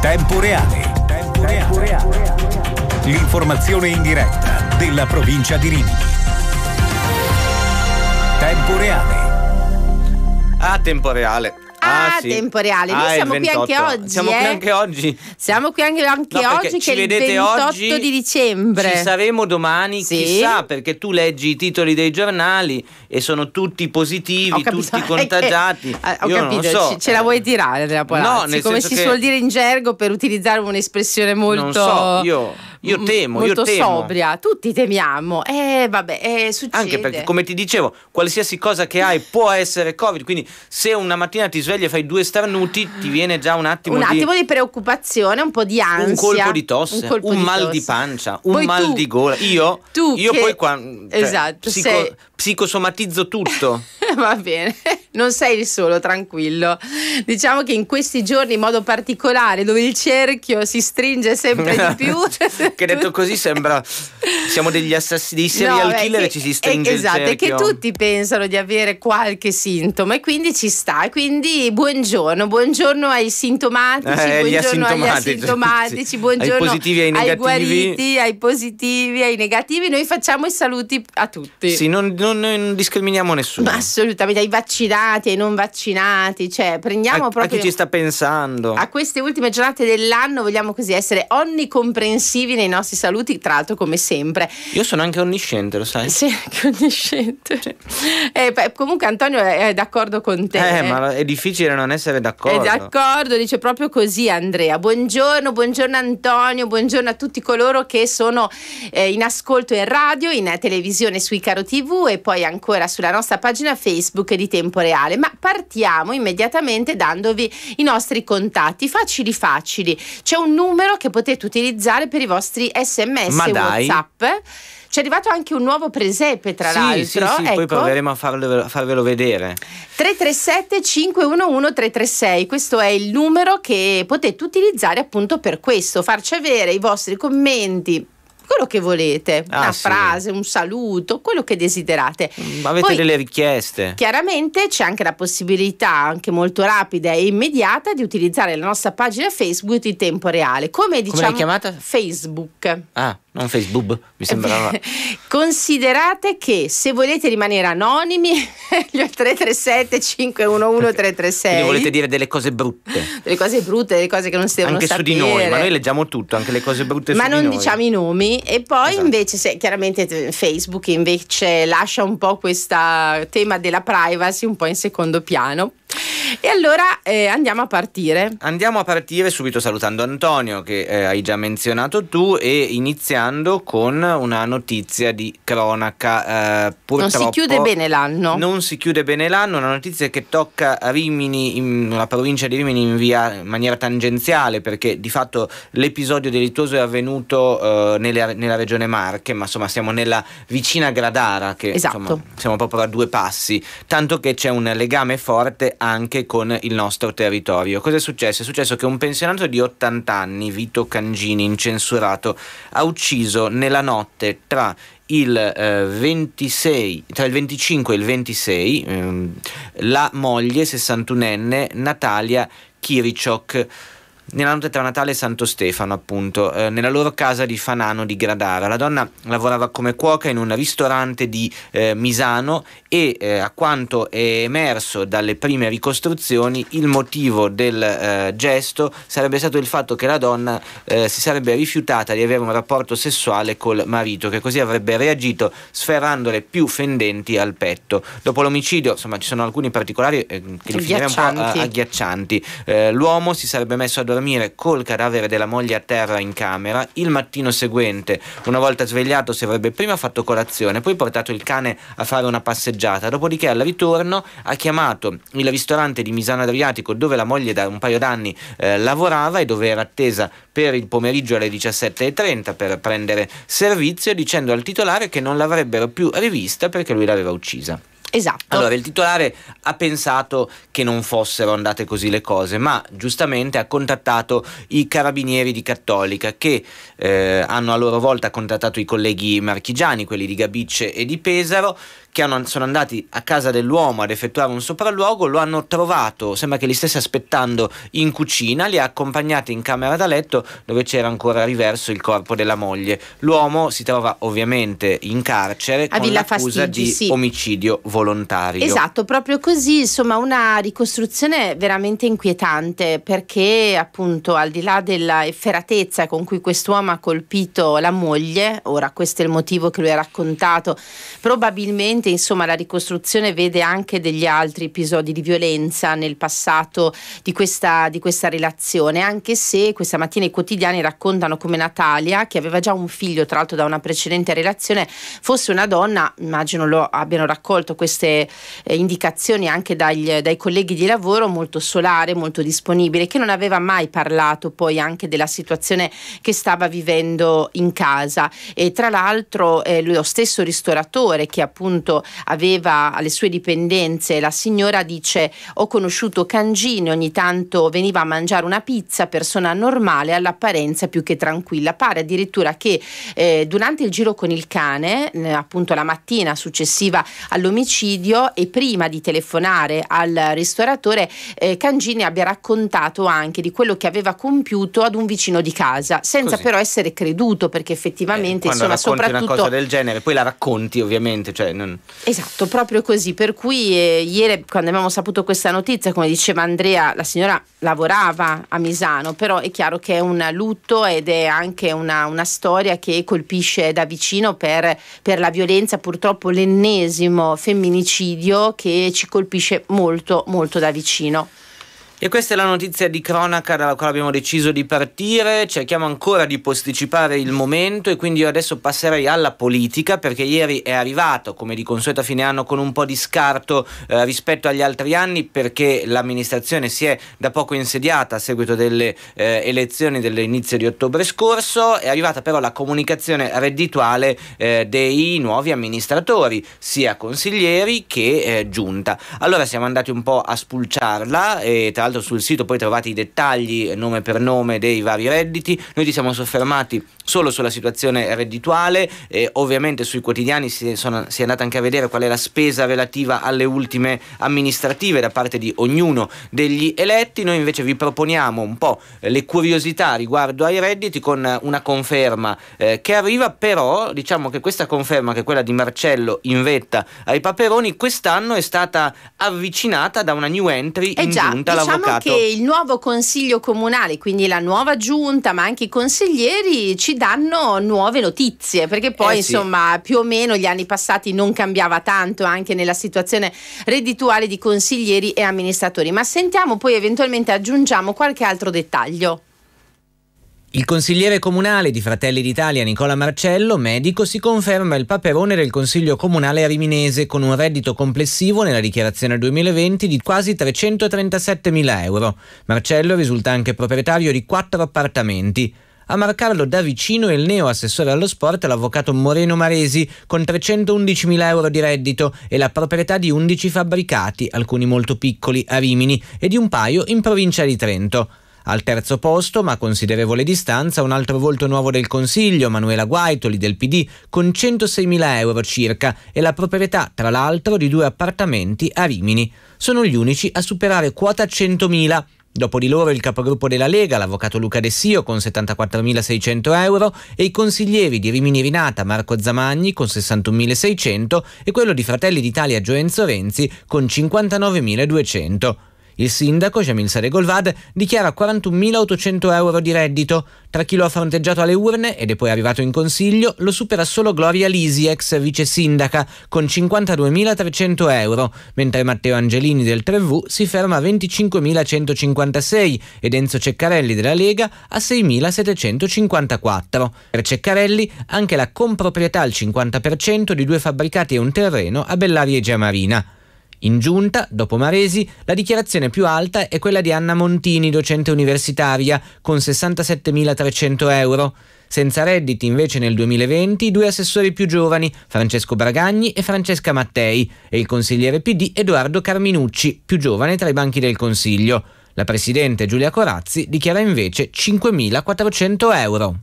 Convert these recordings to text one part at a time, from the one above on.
Tempo reale. Tempo reale. L'informazione in diretta della provincia di Rimini. Tempo reale. A ah, tempo reale Ah, ah sì. tempo reale. Noi ah, siamo qui anche oggi. Siamo eh? qui anche oggi. Siamo qui anche, anche no, oggi, che è il 28 oggi, di dicembre. Ci saremo domani, sì. chissà, perché tu leggi i titoli dei giornali e sono tutti positivi, capito, tutti contagiati. Che, ah, ho Io capito, so. ce, ce, la vuoi tirare della Polacci, no, come si suol dire in gergo per utilizzare un'espressione molto... Non so, io io temo, molto io temo. sobria, tutti temiamo. Eh vabbè, eh, succede. Anche perché come ti dicevo, qualsiasi cosa che hai può essere Covid, quindi se una mattina ti svegli e fai due starnuti, ti viene già un attimo un attimo di, preoccupazione, un po' di ansia, un colpo di tosse, un, un di mal tosse. di pancia, un poi mal tu, di gola. Io, io che, poi qua cioè, esatto, psico, sei, psicosomatizzo tutto. Va bene, non sei il solo, tranquillo. Diciamo che in questi giorni in modo particolare, dove il cerchio si stringe sempre di più. che detto così sembra siamo degli assassini, dei serial no, killer che, ci si stringe esatto, il cerchio. Esatto, che tutti pensano di avere qualche sintomo e quindi ci sta. quindi buongiorno, buongiorno ai sintomatici, eh, buongiorno agli asintomatici, buongiorno ai positivi e ai negativi. Ai guariti, ai positivi, ai negativi. Noi facciamo i saluti a tutti. Sì, non, non non, non discriminiamo nessuno. Ma assolutamente, ai vaccinati, ai non vaccinati, cioè prendiamo a, proprio... A chi ci sta pensando. A queste ultime giornate dell'anno vogliamo così essere onnicomprensivi nei nostri saluti, tra l'altro come sempre. Io sono anche onnisciente, lo sai? Sì, anche onnisciente. Sì. Eh, comunque Antonio è d'accordo con te. Eh, ma è difficile non essere d'accordo. È d'accordo, dice proprio così Andrea. Buongiorno, buongiorno Antonio, buongiorno a tutti coloro che sono eh, in ascolto in radio, in televisione, sui caro TV e poi ancora sulla nostra pagina Facebook di Tempo Reale. Ma partiamo immediatamente dandovi i nostri contatti facili facili. C'è un numero che potete utilizzare per i vostri sms Ma dai. WhatsApp. C'è arrivato anche un nuovo presepe, tra sì, l'altro. Sì, sì, ecco. poi proveremo a farlo, farvelo vedere. 337 511 336, questo è il numero che potete utilizzare appunto per questo, farci avere i vostri commenti quello che volete, ah, una sì. frase, un saluto, quello che desiderate. Ma mm, avete Poi, delle richieste. Chiaramente c'è anche la possibilità, anche molto rapida e immediata, di utilizzare la nostra pagina Facebook in tempo reale. Come diciamo Come chiamata? Facebook. Ah, non Facebook, mi sembrava. Considerate che se volete rimanere anonimi, gli 337 511 336. Quindi volete dire delle cose brutte. delle cose brutte, delle cose che non si devono anche sapere. Anche su di noi, ma noi leggiamo tutto, anche le cose brutte ma su di noi. Ma non diciamo i nomi e poi esatto. invece se, chiaramente eh, Facebook invece lascia un po' questo tema della privacy un po' in secondo piano. E allora eh, andiamo a partire. Andiamo a partire subito salutando Antonio che eh, hai già menzionato tu e iniziando con una notizia di cronaca. Eh, non si chiude bene l'anno. Non si chiude bene l'anno, una notizia che tocca Rimini, in, la provincia di Rimini in, via, in maniera tangenziale perché di fatto l'episodio delittuoso è avvenuto eh, nelle, nella regione Marche, ma insomma siamo nella vicina Gradara che esatto. insomma, siamo proprio a due passi, tanto che c'è un legame forte anche anche con il nostro territorio. Cosa è successo? È successo che un pensionato di 80 anni, Vito Cangini, incensurato, ha ucciso nella notte tra il, eh, 26, tra il 25 e il 26 ehm, la moglie 61enne Natalia Kiriciok nella notte tra Natale e Santo Stefano, appunto, eh, nella loro casa di Fanano di Gradara. La donna lavorava come cuoca in un ristorante di eh, Misano e eh, a quanto è emerso dalle prime ricostruzioni il motivo del eh, gesto sarebbe stato il fatto che la donna eh, si sarebbe rifiutata di avere un rapporto sessuale col marito, che così avrebbe reagito sferrandole più fendenti al petto. Dopo l'omicidio, insomma, ci sono alcuni particolari eh, che definirei un po' agghiaccianti. l'uomo si sarebbe messo a orare dormire col cadavere della moglie a terra in camera, il mattino seguente, una volta svegliato, si avrebbe prima fatto colazione, poi portato il cane a fare una passeggiata, dopodiché al ritorno ha chiamato il ristorante di Misano Adriatico dove la moglie da un paio d'anni eh, lavorava e dove era attesa per il pomeriggio alle 17.30 per prendere servizio dicendo al titolare che non l'avrebbero più rivista perché lui l'aveva uccisa. Esatto. Allora, il titolare ha pensato che non fossero andate così le cose, ma giustamente ha contattato i carabinieri di Cattolica che eh, hanno a loro volta contattato i colleghi marchigiani, quelli di Gabicce e di Pesaro, che hanno, sono andati a casa dell'uomo ad effettuare un sopralluogo, lo hanno trovato, sembra che li stesse aspettando in cucina, li ha accompagnati in camera da letto dove c'era ancora riverso il corpo della moglie. L'uomo si trova ovviamente in carcere a con l'accusa Fastigi, di sì. omicidio volontario. Esatto, proprio così, insomma una ricostruzione veramente inquietante perché appunto al di là della efferatezza con cui quest'uomo ha colpito la moglie, ora questo è il motivo che lui ha raccontato, probabilmente sicuramente insomma, la ricostruzione vede anche degli altri episodi di violenza nel passato di questa, di questa relazione, anche se questa mattina i quotidiani raccontano come Natalia, che aveva già un figlio tra l'altro da una precedente relazione, fosse una donna, immagino lo abbiano raccolto queste eh, indicazioni anche dagli, dai colleghi di lavoro, molto solare, molto disponibile, che non aveva mai parlato poi anche della situazione che stava vivendo in casa. E tra l'altro eh, lo stesso ristoratore che appunto appunto aveva alle sue dipendenze la signora dice ho conosciuto Cangini ogni tanto veniva a mangiare una pizza persona normale all'apparenza più che tranquilla pare addirittura che eh, durante il giro con il cane eh, appunto la mattina successiva all'omicidio e prima di telefonare al ristoratore eh, Cangini abbia raccontato anche di quello che aveva compiuto ad un vicino di casa senza Così. però essere creduto perché effettivamente eh, insomma soprattutto una cosa del genere poi la racconti ovviamente cioè non... Esatto, proprio così. Per cui eh, ieri quando abbiamo saputo questa notizia, come diceva Andrea, la signora lavorava a Misano, però è chiaro che è un lutto ed è anche una, una storia che colpisce da vicino per, per la violenza, purtroppo l'ennesimo femminicidio che ci colpisce molto molto da vicino. E questa è la notizia di cronaca dalla quale abbiamo deciso di partire, cerchiamo ancora di posticipare il momento e quindi io adesso passerei alla politica perché ieri è arrivato come di consueto a fine anno con un po' di scarto eh, rispetto agli altri anni perché l'amministrazione si è da poco insediata a seguito delle eh, elezioni dell'inizio di ottobre scorso, è arrivata però la comunicazione reddituale eh, dei nuovi amministratori, sia consiglieri che eh, giunta. Allora siamo andati un po' a spulciarla e tra l'altro sul sito poi trovate i dettagli nome per nome dei vari redditi. Noi ci siamo soffermati solo sulla situazione reddituale, eh, ovviamente sui quotidiani si, sono, si, è andata anche a vedere qual è la spesa relativa alle ultime amministrative da parte di ognuno degli eletti, noi invece vi proponiamo un po' le curiosità riguardo ai redditi con una conferma eh, che arriva, però diciamo che questa conferma, che è quella di Marcello in vetta ai Paperoni, quest'anno è stata avvicinata da una new entry eh in già, giunta diciamo all'avvocato. che il nuovo consiglio comunale, quindi la nuova giunta, ma anche i consiglieri ci danno nuove notizie, perché poi eh, insomma sì. più o meno gli anni passati non cambiava tanto anche nella situazione reddituale di consiglieri e amministratori, ma sentiamo poi eventualmente aggiungiamo qualche altro dettaglio. Il consigliere comunale di Fratelli d'Italia Nicola Marcello, medico, si conferma il paperone del Consiglio comunale riminese con un reddito complessivo nella dichiarazione 2020 di quasi 337 mila euro. Marcello risulta anche proprietario di quattro appartamenti. A marcarlo da vicino il neo assessore allo sport, l'avvocato Moreno Maresi, con 311.000 euro di reddito e la proprietà di 11 fabbricati, alcuni molto piccoli a Rimini, e di un paio in provincia di Trento. Al terzo posto, ma a considerevole distanza, un altro volto nuovo del Consiglio, Manuela Guaitoli del PD, con 106.000 euro circa e la proprietà, tra l'altro, di due appartamenti a Rimini. Sono gli unici a superare quota 100.000 Dopo di loro il capogruppo della Lega, l'avvocato Luca Dessio con 74.600 euro e i consiglieri di Rimini Rinata Marco Zamagni con 61.600 e quello di Fratelli d'Italia Gioenzo Renzi con 59.200. Il sindaco, Jamil Saregolvad, dichiara 41.800 euro di reddito. Tra chi lo ha fronteggiato alle urne ed è poi arrivato in consiglio, lo supera solo Gloria Lisi, ex vice sindaca, con 52.300 euro, mentre Matteo Angelini del 3V si ferma a 25.156 ed Enzo Ceccarelli della Lega a 6.754. Per Ceccarelli anche la comproprietà al 50% di due fabbricati e un terreno a Bellaria e Giamarina. In giunta, dopo Maresi, la dichiarazione più alta è quella di Anna Montini, docente universitaria, con 67.300 euro. Senza redditi invece nel 2020 i due assessori più giovani, Francesco Bragagni e Francesca Mattei, e il consigliere PD Edoardo Carminucci, più giovane tra i banchi del Consiglio. La presidente Giulia Corazzi dichiara invece 5.400 euro.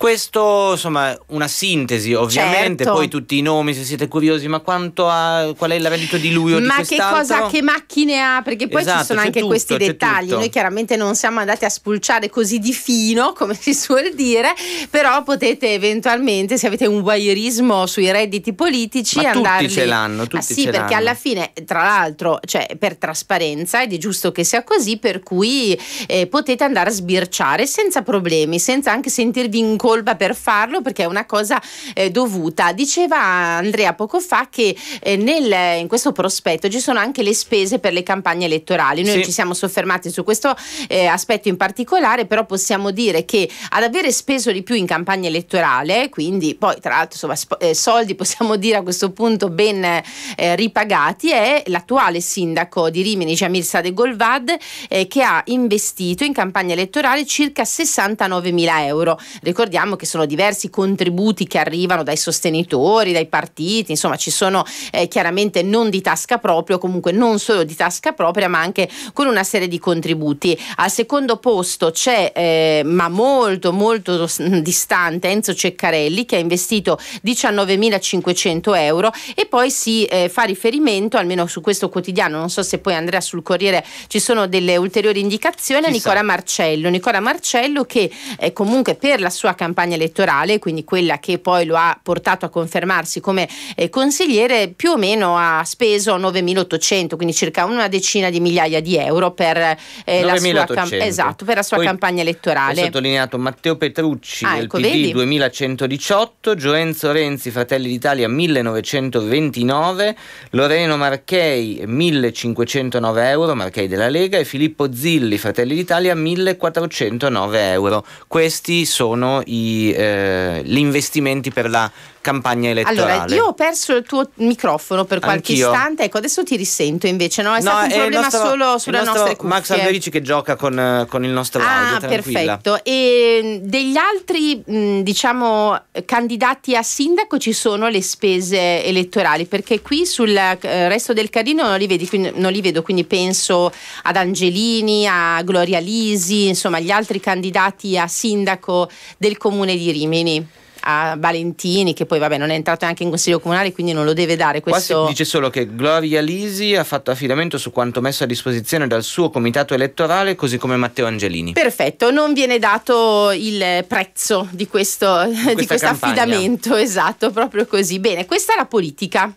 Questo, insomma, una sintesi, ovviamente, certo. poi tutti i nomi, se siete curiosi, ma quanto ha, qual è il reddito di lui o ma di quest'altro? Ma che cosa, che macchine ha? Perché poi esatto, ci sono anche tutto, questi dettagli. Noi chiaramente non siamo andati a spulciare così di fino, come si suol dire, però potete eventualmente, se avete un voyeurismo sui redditi politici, ma andarli... tutti ce l'hanno, ah, tutti ah, sì, ce perché l'hanno. alla fine, tra l'altro, cioè, per trasparenza, ed è giusto che sia così, per cui eh, potete andare a sbirciare senza problemi, senza anche sentirvi incontrati colpa per farlo perché è una cosa eh, dovuta. Diceva Andrea poco fa che eh, nel, in questo prospetto ci sono anche le spese per le campagne elettorali. Noi sì. ci siamo soffermati su questo eh, aspetto in particolare, però possiamo dire che ad avere speso di più in campagna elettorale, quindi poi tra l'altro insomma, eh, soldi possiamo dire a questo punto ben eh, ripagati, è l'attuale sindaco di Rimini, Jamil Sade Golvad, eh, che ha investito in campagna elettorale circa 69 mila euro. Ricordiamo sappiamo che sono diversi i contributi che arrivano dai sostenitori, dai partiti, insomma ci sono eh, chiaramente non di tasca proprio, comunque non solo di tasca propria, ma anche con una serie di contributi. Al secondo posto c'è, eh, ma molto molto distante, Enzo Ceccarelli che ha investito 19.500 euro e poi si eh, fa riferimento, almeno su questo quotidiano, non so se poi Andrea sul Corriere ci sono delle ulteriori indicazioni, Chissà. a Nicola Marcello. Nicola Marcello che eh, comunque per la sua campagna campagna elettorale, quindi quella che poi lo ha portato a confermarsi come eh, consigliere, più o meno ha speso 9.800, quindi circa una decina di migliaia di euro per, eh, la, sua cam- esatto, per la sua poi campagna elettorale. Ha sottolineato Matteo Petrucci ah, del ecco, PD vedi? 2118, Gioenzo Renzi Fratelli d'Italia 1929, Loreno Marchei 1509 euro, Marchei della Lega e Filippo Zilli Fratelli d'Italia 1409 euro. Questi sono i eh, gli investimenti per la campagna elettorale. Allora, io ho perso il tuo microfono per qualche Anch'io. istante, ecco, adesso ti risento invece, no? È no, stato un problema nostro, solo sulla nostra cuffie. Max Alberici che gioca con, con il nostro ah, audio, perfetto. E mm, degli altri, mm, diciamo, candidati a sindaco ci sono le spese elettorali, perché qui sul eh, resto del Carino non li, vedi, non li vedo, quindi penso ad Angelini, a Gloria Lisi, insomma, gli altri candidati a sindaco del comune di Rimini a Valentini, che poi vabbè non è entrato neanche in consiglio comunale, quindi non lo deve dare. Questo... Qua si dice solo che Gloria Lisi ha fatto affidamento su quanto messo a disposizione dal suo comitato elettorale, così come Matteo Angelini. Perfetto, non viene dato il prezzo di questo, di questo affidamento, esatto, proprio così. Bene, questa è la politica.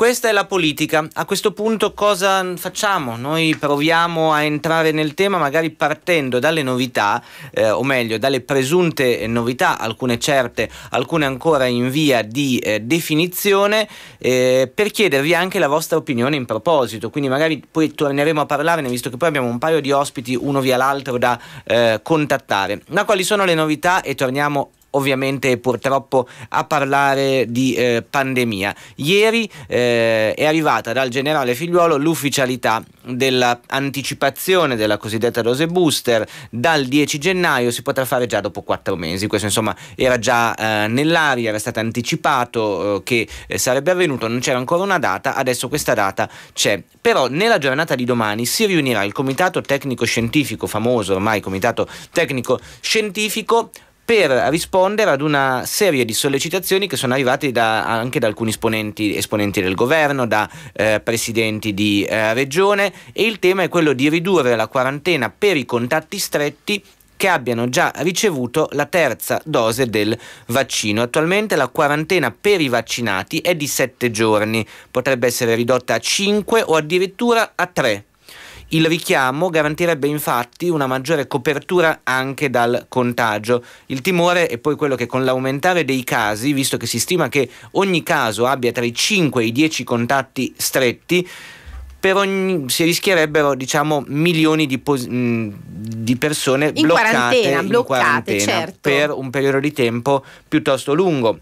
Questa è la politica. A questo punto cosa facciamo? Noi proviamo a entrare nel tema magari partendo dalle novità, eh, o meglio dalle presunte novità, alcune certe, alcune ancora in via di eh, definizione, eh, per chiedervi anche la vostra opinione in proposito. Quindi magari poi torneremo a parlarne, visto che poi abbiamo un paio di ospiti, uno via l'altro, da eh, contattare. Ma quali sono le novità? E torniamo ovviamente purtroppo a parlare di eh, pandemia. Ieri eh, è arrivata dal generale Figliuolo l'ufficialità dell'anticipazione della cosiddetta dose booster dal 10 gennaio si potrà fare già dopo quattro mesi. Questo insomma era già eh, nell'aria, era stato anticipato eh, che eh, sarebbe avvenuto, non c'era ancora una data, adesso questa data c'è. Però nella giornata di domani si riunirà il comitato tecnico scientifico famoso ormai comitato tecnico scientifico per rispondere ad una serie di sollecitazioni che sono arrivate da, anche da alcuni esponenti, esponenti del governo, da eh, presidenti di eh, regione e il tema è quello di ridurre la quarantena per i contatti stretti che abbiano già ricevuto la terza dose del vaccino. Attualmente la quarantena per i vaccinati è di 7 giorni, potrebbe essere ridotta a 5 o addirittura a 3 il richiamo garantirebbe infatti una maggiore copertura anche dal contagio. Il timore è poi quello che con l'aumentare dei casi, visto che si stima che ogni caso abbia tra i 5 e i 10 contatti stretti, per ogni, si rischierebbero diciamo milioni di, pos, di persone in bloccate, quarantena, in quarantena certo. per un periodo di tempo piuttosto lungo.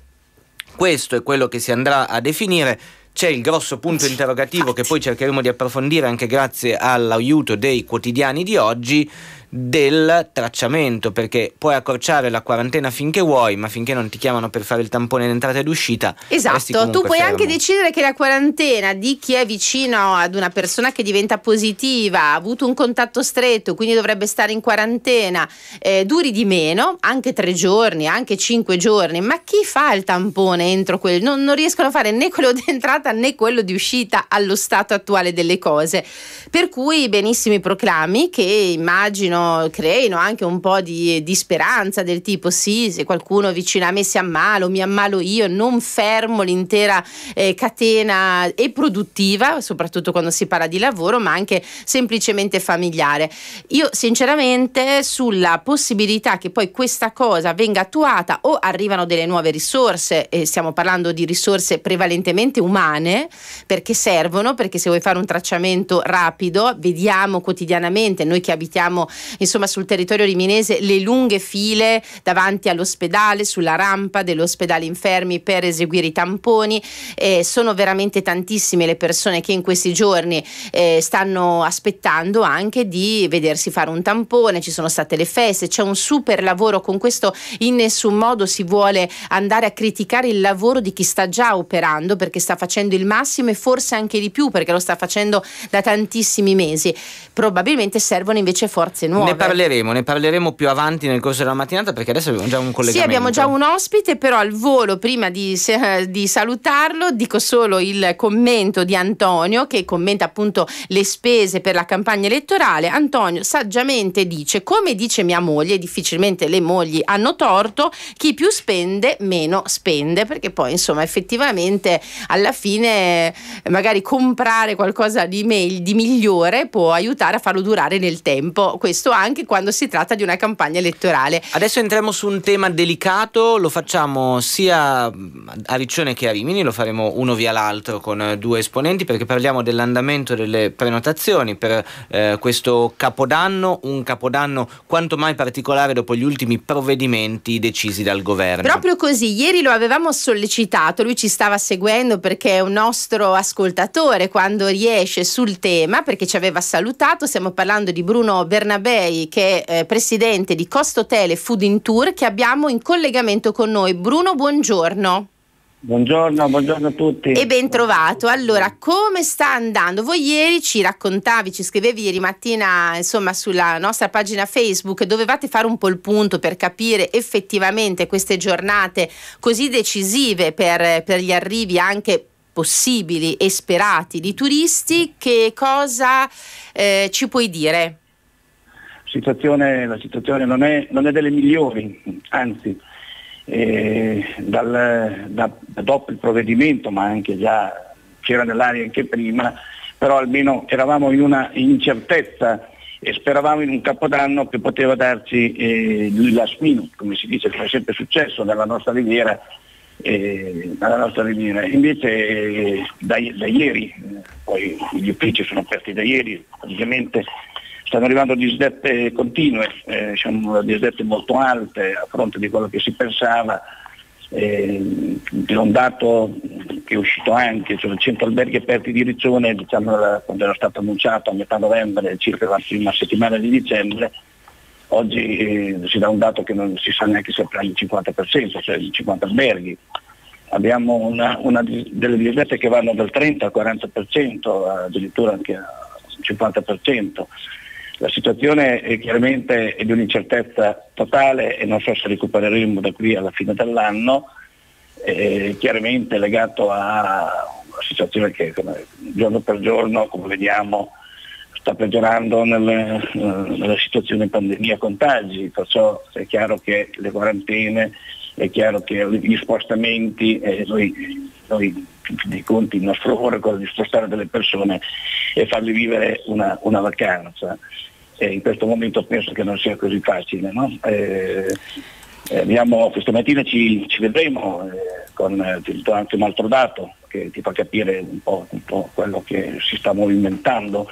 Questo è quello che si andrà a definire c'è il grosso punto interrogativo che poi cercheremo di approfondire anche grazie all'aiuto dei quotidiani di oggi del tracciamento, perché puoi accorciare la quarantena finché vuoi, ma finché non ti chiamano per fare il tampone in entrata ed uscita. Esatto, tu puoi fermo. anche decidere che la quarantena di chi è vicino ad una persona che diventa positiva, ha avuto un contatto stretto, quindi dovrebbe stare in quarantena, eh, duri di meno, anche tre giorni, anche cinque giorni, ma chi fa il tampone entro quel... Non, non riescono a fare né quello di entrata né quello di uscita allo stato attuale delle cose. Per cui benissimi proclami che immagino siano, creino anche un po' di, di speranza del tipo sì, se qualcuno vicino a me si ammala o mi ammalo io, non fermo l'intera eh, catena e produttiva, soprattutto quando si parla di lavoro, ma anche semplicemente familiare. Io sinceramente sulla possibilità che poi questa cosa venga attuata o arrivano delle nuove risorse, e stiamo parlando di risorse prevalentemente umane, perché servono, perché se vuoi fare un tracciamento rapido, vediamo quotidianamente, noi che abitiamo insomma sul territorio riminese le lunghe file davanti all'ospedale, sulla rampa dell'ospedale infermi per eseguire i tamponi, eh, sono veramente tantissime le persone che in questi giorni eh, stanno aspettando anche di vedersi fare un tampone, ci sono state le feste, c'è un super lavoro, con questo in nessun modo si vuole andare a criticare il lavoro di chi sta già operando perché sta facendo il massimo e forse anche di più perché lo sta facendo da tantissimi mesi. Probabilmente servono invece forze nuove nuove. Ne parleremo, ne parleremo più avanti nel corso della mattinata perché adesso abbiamo già un collegamento. Sì, abbiamo già un ospite, però al volo, prima di, eh, di salutarlo, dico solo il commento di Antonio che commenta appunto le spese per la campagna elettorale. Antonio saggiamente dice, come dice mia moglie, difficilmente le mogli hanno torto, chi più spende meno spende, perché poi insomma effettivamente alla fine magari comprare qualcosa di, mail, di migliore può aiutare a farlo durare nel tempo. Questo spesso anche quando si tratta di una campagna elettorale. Adesso entriamo su un tema delicato, lo facciamo sia a Riccione che a Rimini, lo faremo uno via l'altro con eh, due esponenti perché parliamo dell'andamento delle prenotazioni per eh, questo capodanno, un capodanno quanto mai particolare dopo gli ultimi provvedimenti decisi dal governo. Proprio così, ieri lo avevamo sollecitato, lui ci stava seguendo perché è un nostro ascoltatore quando riesce sul tema perché ci aveva salutato, stiamo parlando di Bruno Bernabé Mattei, che è eh, presidente di Costo Tele Food in Tour, che abbiamo in collegamento con noi. Bruno, buongiorno. Buongiorno, buongiorno a tutti. E ben trovato. Allora, come sta andando? Voi ieri ci raccontavi, ci scrivevi ieri mattina, insomma, sulla nostra pagina Facebook, dovevate fare un po' il punto per capire effettivamente queste giornate così decisive per, per gli arrivi anche possibili e sperati di turisti. Che cosa eh, ci puoi dire? situazione, la situazione non è, non è, delle migliori, anzi eh, dal, da, dopo il provvedimento, ma anche già c'era nell'aria anche prima, però almeno eravamo in una incertezza e speravamo in un capodanno che poteva darci eh, il last minute, come si dice, che è sempre successo nella nostra riviera, eh, nostra riviera. Invece eh, da, da, ieri, eh, poi gli uffici sono aperti da ieri, praticamente stanno arrivando disdette continue, eh, diciamo, disdette molto alte a fronte di quello che si pensava, eh, di un dato che è uscito anche, cioè 100 alberghi aperti di Rizzone, diciamo, quando era stato annunciato a metà novembre, circa la prima settimana di dicembre, oggi eh, si dà un dato che non si sa neanche se è il 50%, cioè i 50 alberghi. Abbiamo una, una, delle disdette che vanno dal 30 al 40%, addirittura anche al 50%. La situazione è chiaramente di un'incertezza totale e non so se recupereremo da qui alla fine dell'anno, eh, chiaramente legato a una situazione che giorno per giorno, come vediamo, sta peggiorando nelle, nella situazione pandemia contagi, perciò è chiaro che le quarantene, è chiaro che gli spostamenti, eh, noi, noi dei conti il nostro cuore è quello di spostare delle persone e farle vivere una, una vacanza. E in questo momento penso che non sia così facile. No? Eh, abbiamo, eh, questa mattina ci, ci vedremo, eh, con, eh, ti anche un altro dato che ti fa capire un po', un po quello che si sta movimentando.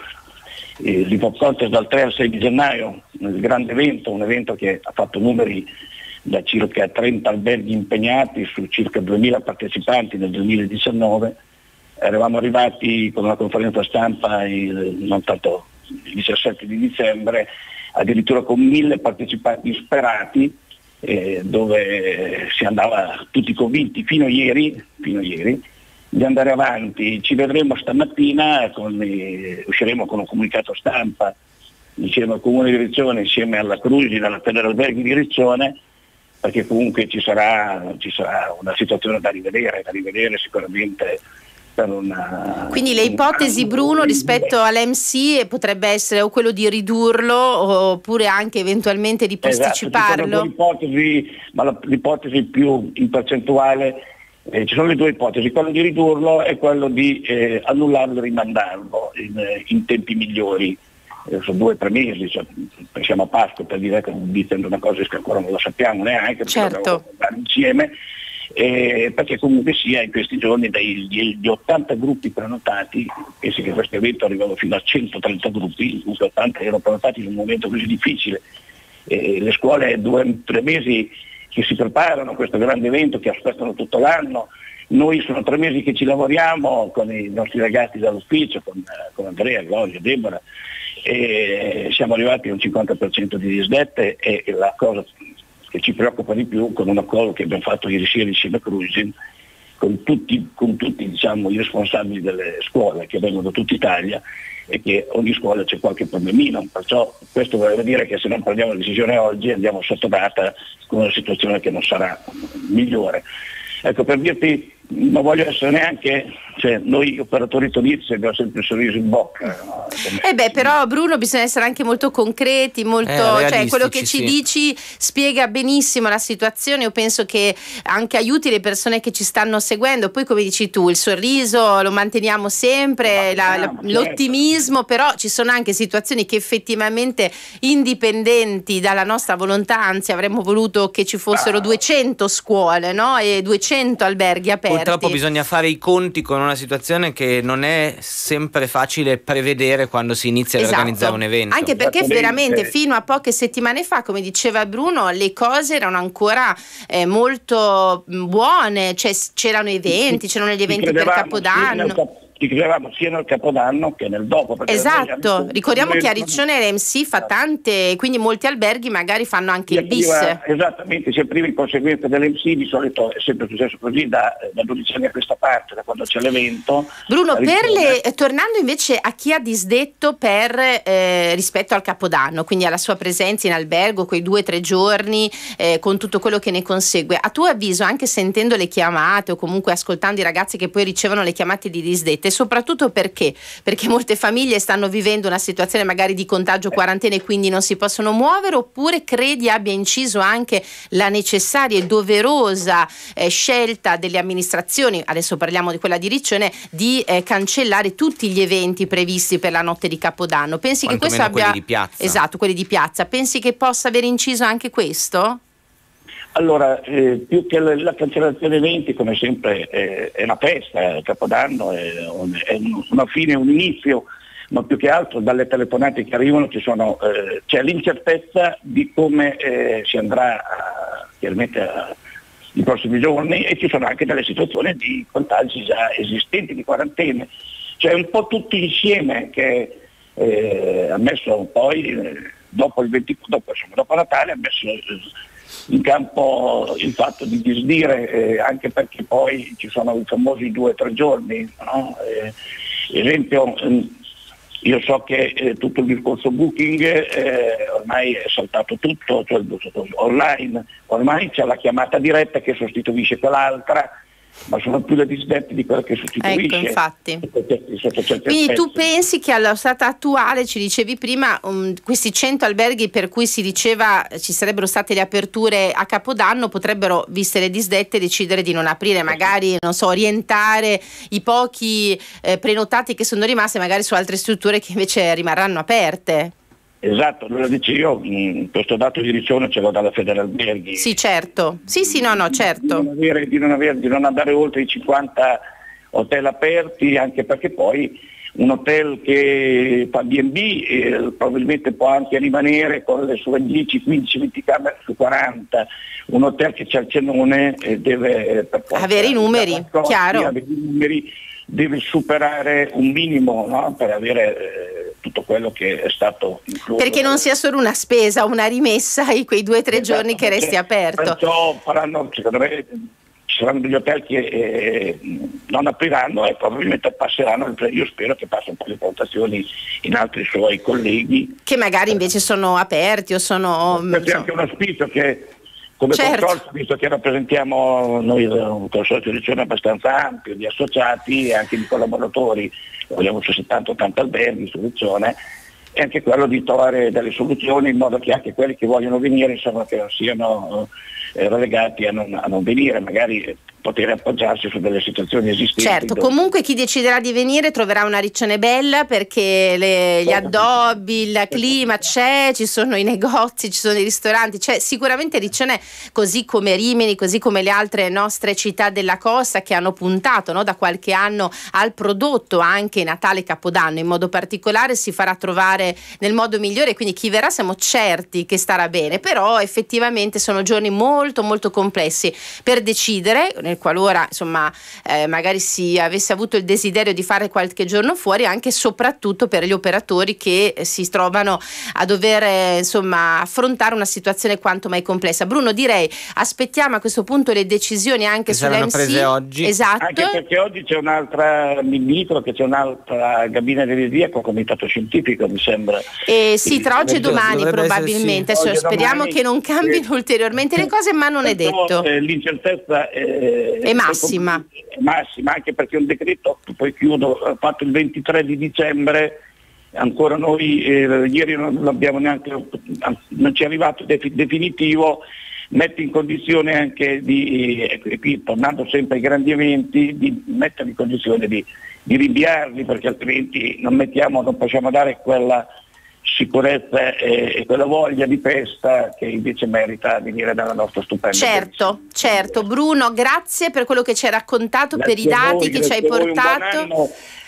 Eh, L'Ipop dal 3 al 6 di gennaio, il grande evento, un evento che ha fatto numeri da circa 30 alberghi impegnati su circa 2.000 partecipanti nel 2019, eravamo arrivati con una conferenza stampa il, tanto, il 17 di dicembre addirittura con 1.000 partecipanti sperati eh, dove si andava tutti convinti fino a ieri, fino a ieri di andare avanti. Ci vedremo stamattina, con, eh, usciremo con un comunicato stampa insieme al Comune di Rizzone, insieme alla Crugli, alla Teleralberghi di Rizzone, perché comunque ci sarà, ci sarà una situazione da rivedere, da rivedere sicuramente una, eh, Quindi le ipotesi Bruno rispetto all'MC eh, potrebbe essere o quello di ridurlo oppure anche eventualmente di esatto, posticiparlo? Esatto, ipotesi, ma l'ipotesi più in percentuale, eh, ci sono le due ipotesi, quello di ridurlo e quello di eh, annullarlo e rimandarlo in, eh, in tempi migliori sono due o tre mesi, cioè, pensiamo a Pasqua per dire che dicendo una cosa che ancora non la sappiamo neanche, certo. insieme, eh, perché comunque sia in questi giorni dai, 80 gruppi prenotati, pensi che questo evento è fino a 130 gruppi, in 80 erano prenotati in un momento così difficile, eh, le scuole due o tre mesi che si preparano a questo grande evento, che aspettano tutto l'anno, noi sono tre mesi che ci lavoriamo con i nostri ragazzi dall'ufficio, con, con Andrea, Gloria, Deborah, e siamo arrivati a un 50% di disdette e la cosa che ci preoccupa di più con un accordo che abbiamo fatto ieri sera insieme a Cruisin con tutti, con tutti diciamo, i responsabili delle scuole che vengono da tutta Italia e che ogni scuola c'è qualche problemino, perciò questo vuol dire che se non prendiamo la decisione oggi andiamo sotto con una situazione che non sarà migliore. Ecco, per dirti non voglio essere neanche, cioè, noi operatori tonizi abbiamo sempre il sorriso in bocca. No? Eh beh, però Bruno bisogna essere anche molto concreti, molto, eh, cioè, quello che ci sì. dici spiega benissimo la situazione, io penso che anche aiuti le persone che ci stanno seguendo, poi come dici tu, il sorriso lo manteniamo sempre, la, la, certo. l'ottimismo, però ci sono anche situazioni che effettivamente indipendenti dalla nostra volontà, anzi avremmo voluto che ci fossero ah. 200 scuole no? e 200 alberghi aperti purtroppo bisogna fare i conti con una situazione che non è sempre facile prevedere quando si inizia esatto. ad organizzare un evento. Anche perché certo, veramente fino a poche settimane fa, come diceva Bruno, le cose erano ancora eh, molto buone, cioè, c'erano eventi, c'erano gli eventi per Capodanno dicevamo sia nel Capodanno che nel dopo. Esatto, ricordiamo che a Riccione l'MC fa ah. tante, quindi molti alberghi magari fanno anche il bis. Esattamente, si prima in conseguenza dell'MC, di solito è sempre successo così da, da 12 anni a questa parte, da quando c'è l'evento. Bruno, le, tornando invece a chi ha disdetto per, eh, rispetto al Capodanno, quindi alla sua presenza in albergo, quei due o tre giorni, eh, con tutto quello che ne consegue, a tuo avviso, anche sentendo le chiamate o comunque ascoltando i ragazzi che poi ricevono le chiamate di disdetto, differente, soprattutto perché? Perché molte famiglie stanno vivendo una situazione magari di contagio, quarantena e quindi non si possono muovere oppure credi abbia inciso anche la necessaria e doverosa eh, scelta delle amministrazioni, adesso parliamo di quella di Riccione, di eh, cancellare tutti gli eventi previsti per la notte di Capodanno. Pensi Quanto che questo abbia... Quelli di piazza. Esatto, quelli di piazza. Pensi che possa aver inciso anche questo? Allora, eh, più che la, la cancellazione dei eventi, come sempre, eh, è una festa, il Capodanno è, un, è un, una fine, un inizio, ma più che altro dalle telefonate che arrivano sono, eh, c'è l'incertezza di come eh, si andrà chiaramente a, i prossimi giorni e ci sono anche delle situazioni di contagi già esistenti, di quarantene. Cioè un po' tutti insieme che eh, ha messo poi, eh, dopo, 20, dopo, insomma, dopo Natale, ha messo in campo il fatto di disdire, eh, anche perché poi ci sono i famosi due o tre giorni. No? Eh, esempio, mm, io so che eh, tutto il discorso booking eh, ormai è saltato tutto, cioè online, ormai c'è la chiamata diretta che sostituisce quell'altra, ma sono più la disdette di quella che sostituisce. Ecco, infatti. Sotto certi Quindi aspetti. tu pensi che alla stata attuale, ci dicevi prima, um, questi 100 alberghi per cui si diceva eh, ci sarebbero state le aperture a Capodanno potrebbero, viste le disdette, decidere di non aprire, magari, non so, orientare i pochi eh, prenotati che sono rimasti magari su altre strutture che invece rimarranno aperte. Esatto, lo dici io, mm, questo dato di Riccione ce l'ho dalla Federalberghi. Sì, certo. Sì, sì, no, no, certo. Di non, certo. avere, di non, avere, di non andare oltre i 50 hotel aperti, anche perché poi un hotel che fa B&B eh, probabilmente può anche rimanere con le sue 10, 15, 20 camere su 40, un hotel che c'è al cenone eh, deve eh, per forza, avere i numeri, chiaro. Avere i numeri deve superare un minimo no? per avere eh, tutto quello che è stato incluso. Perché non sia solo una spesa, una rimessa in quei due o tre esatto, giorni che resti aperto. Perciò faranno, secondo me, ci saranno degli hotel che eh, non apriranno e probabilmente passeranno, io spero che passino un po' valutazioni in altri suoi colleghi. Che magari invece sono aperti o sono... Questo mm, anche un auspicio che come certo. consorzio, visto che rappresentiamo noi un consorzio di regione abbastanza ampio, di associati e anche di collaboratori, vogliamo su 70-80 alberghi, soluzione, e anche quello di trovare delle soluzioni in modo che anche quelli che vogliono venire insomma, che siano eh, relegati a non, a non, venire, magari eh, poter appoggiarsi su delle situazioni esistenti. Certo, dove... comunque chi deciderà di venire troverà una riccione bella perché le, gli certo. addobbi, il certo. clima c'è, ci sono i negozi, ci sono i ristoranti, c'è sicuramente Riccione così come Rimini, così come le altre nostre città della costa che hanno puntato no, da qualche anno al prodotto anche Natale Capodanno, in modo particolare si farà trovare nel modo migliore, quindi chi verrà siamo certi che starà bene, però effettivamente sono giorni molto molto complessi per decidere nel qualora insomma eh, magari si avesse avuto il desiderio di fare qualche giorno fuori anche e soprattutto per gli operatori che si trovano a dover insomma affrontare una situazione quanto mai complessa. Bruno direi aspettiamo a questo punto le decisioni anche che sull'MC. prese oggi. Esatto. Anche perché oggi c'è un'altra ministro che c'è un'altra gabina di regia con comitato scientifico mi sembra. Eh, sì, tra oggi e domani probabilmente. Sì. Oggi, speriamo domani, che non cambino eh, ulteriormente le cose ma non è detto. Eh, l'incertezza è eh, e massima. Poi, massima, anche perché un decreto, poi chiudo, fatto il 23 di dicembre, ancora noi eh, ieri non l'abbiamo neanche, non ci è arrivato definitivo, mette in condizione anche di, eh, e qui tornando sempre ai grandi eventi, di mettere in condizione di, di rinviarli perché altrimenti non, mettiamo, non possiamo dare quella sicurezza e quella voglia di festa che invece merita venire dalla nostra stupenda. Certo, certo. Bruno, grazie per quello che ci hai raccontato, grazie per i dati voi, che ci hai portato.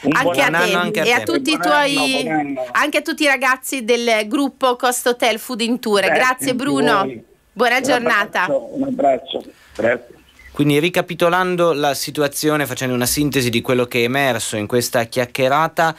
Un anno, un anche, a te, e a tutti i tuoi, anno, anche a tutti i ragazzi del gruppo Cost Hotel Food in Tour. Grazie, grazie Bruno, buona giornata. Un abbraccio, un abbraccio. grazie. Quindi ricapitolando la situazione, facendo una sintesi di quello che è emerso in questa chiacchierata,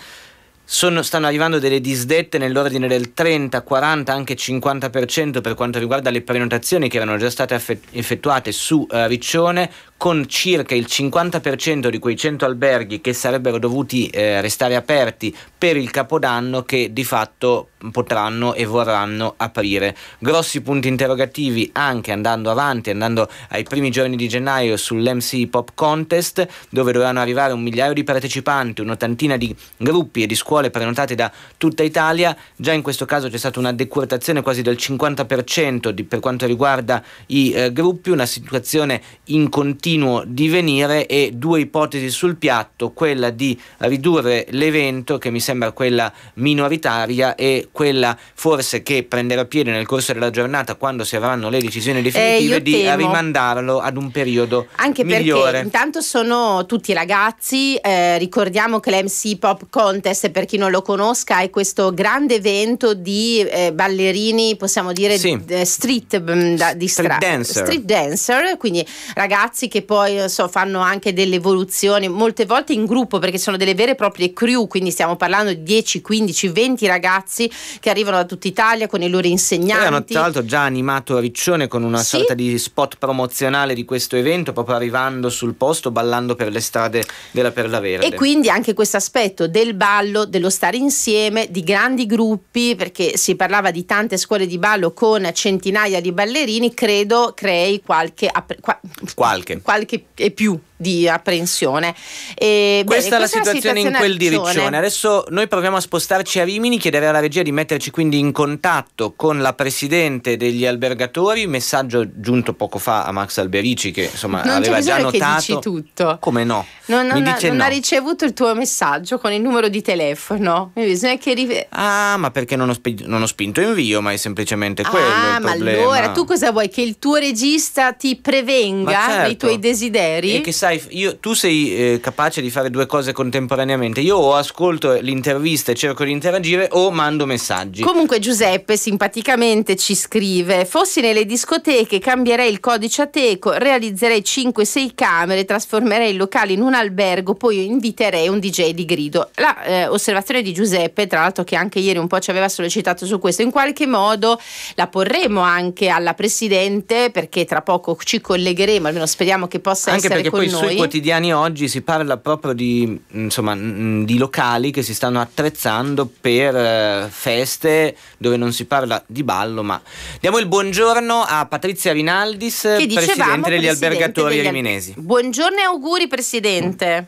sono, stanno arrivando delle disdette nell'ordine del 30, 40, anche 50% per quanto riguarda le prenotazioni che erano già state effettuate su uh, Riccione con circa il 50% di quei 100 alberghi che sarebbero dovuti eh, restare aperti per il capodanno che di fatto potranno e vorranno aprire. Grossi punti interrogativi anche andando avanti, andando ai primi giorni di gennaio sull'MC Pop Contest, dove dovranno arrivare un migliaio di partecipanti, un'ottantina di gruppi e di scuole prenotate da tutta Italia. Già in questo caso c'è stata una decurtazione quasi del 50% di, per quanto riguarda i eh, gruppi, una situazione in continuo continuo venire e due ipotesi sul piatto, quella di ridurre l'evento, che mi sembra quella minoritaria, e quella forse che prenderà piede nel corso della giornata quando si avranno le decisioni eh, definitive, eh, di rimandarlo ad un periodo Anche migliore. Perché intanto sono tutti ragazzi, eh, ricordiamo che l'MC Pop Contest, per chi non lo conosca, è questo grande evento di eh, ballerini, possiamo dire, sì. d- eh, street, mm, da, di street, stra- dancer. street dancer, quindi ragazzi che che poi eh, so, fanno anche delle evoluzioni, molte volte in gruppo perché sono delle vere e proprie crew, quindi stiamo parlando di 10, 15, 20 ragazzi che arrivano da tutta Italia con i loro insegnanti. E hanno tra l'altro già animato Riccione con una sì. sorta di spot promozionale di questo evento, proprio arrivando sul posto, ballando per le strade della Perlaverde. E quindi anche questo aspetto del ballo, dello stare insieme, di grandi gruppi, perché si parlava di tante scuole di ballo con centinaia di ballerini, credo crei qualche, qualche, qualche, qualche è più di apprensione. E, questa, bene, è, la è la situazione in quel direzione. Adesso noi proviamo a spostarci a Rimini, chiedere alla regia di metterci quindi in contatto con la presidente degli albergatori, messaggio giunto poco fa a Max Alberici che insomma non aveva già notato. tutto. Come no? Non, non, ha, non no. ha, ricevuto il tuo messaggio con il numero di telefono. Bisogna che rive- ah, ma perché non ho, sp- non ho spinto invio, ma è semplicemente ah, quello. Ah, ma problema. allora tu cosa vuoi? Che il tuo regista ti prevenga certo. dei tuoi certo. desideri? E che sa sai, io, tu sei eh, capace di fare due cose contemporaneamente. Io o ascolto l'intervista e cerco di interagire o mando messaggi. Comunque Giuseppe simpaticamente ci scrive, fossi nelle discoteche cambierei il codice a teco, realizzerei 5-6 camere, trasformerei il locale in un albergo, poi inviterei un DJ di grido. La eh, osservazione di Giuseppe, tra l'altro che anche ieri un po' ci aveva sollecitato su questo, in qualche modo la porremo anche alla Presidente perché tra poco ci collegheremo, almeno speriamo che possa anche essere con Anche perché poi sui quotidiani oggi si parla proprio di, insomma, di locali che si stanno attrezzando per eh, feste dove non si parla di ballo, ma diamo il buongiorno a Patrizia Rinaldis, presidente degli presidente albergatori degli... riminesi. Buongiorno e auguri presidente.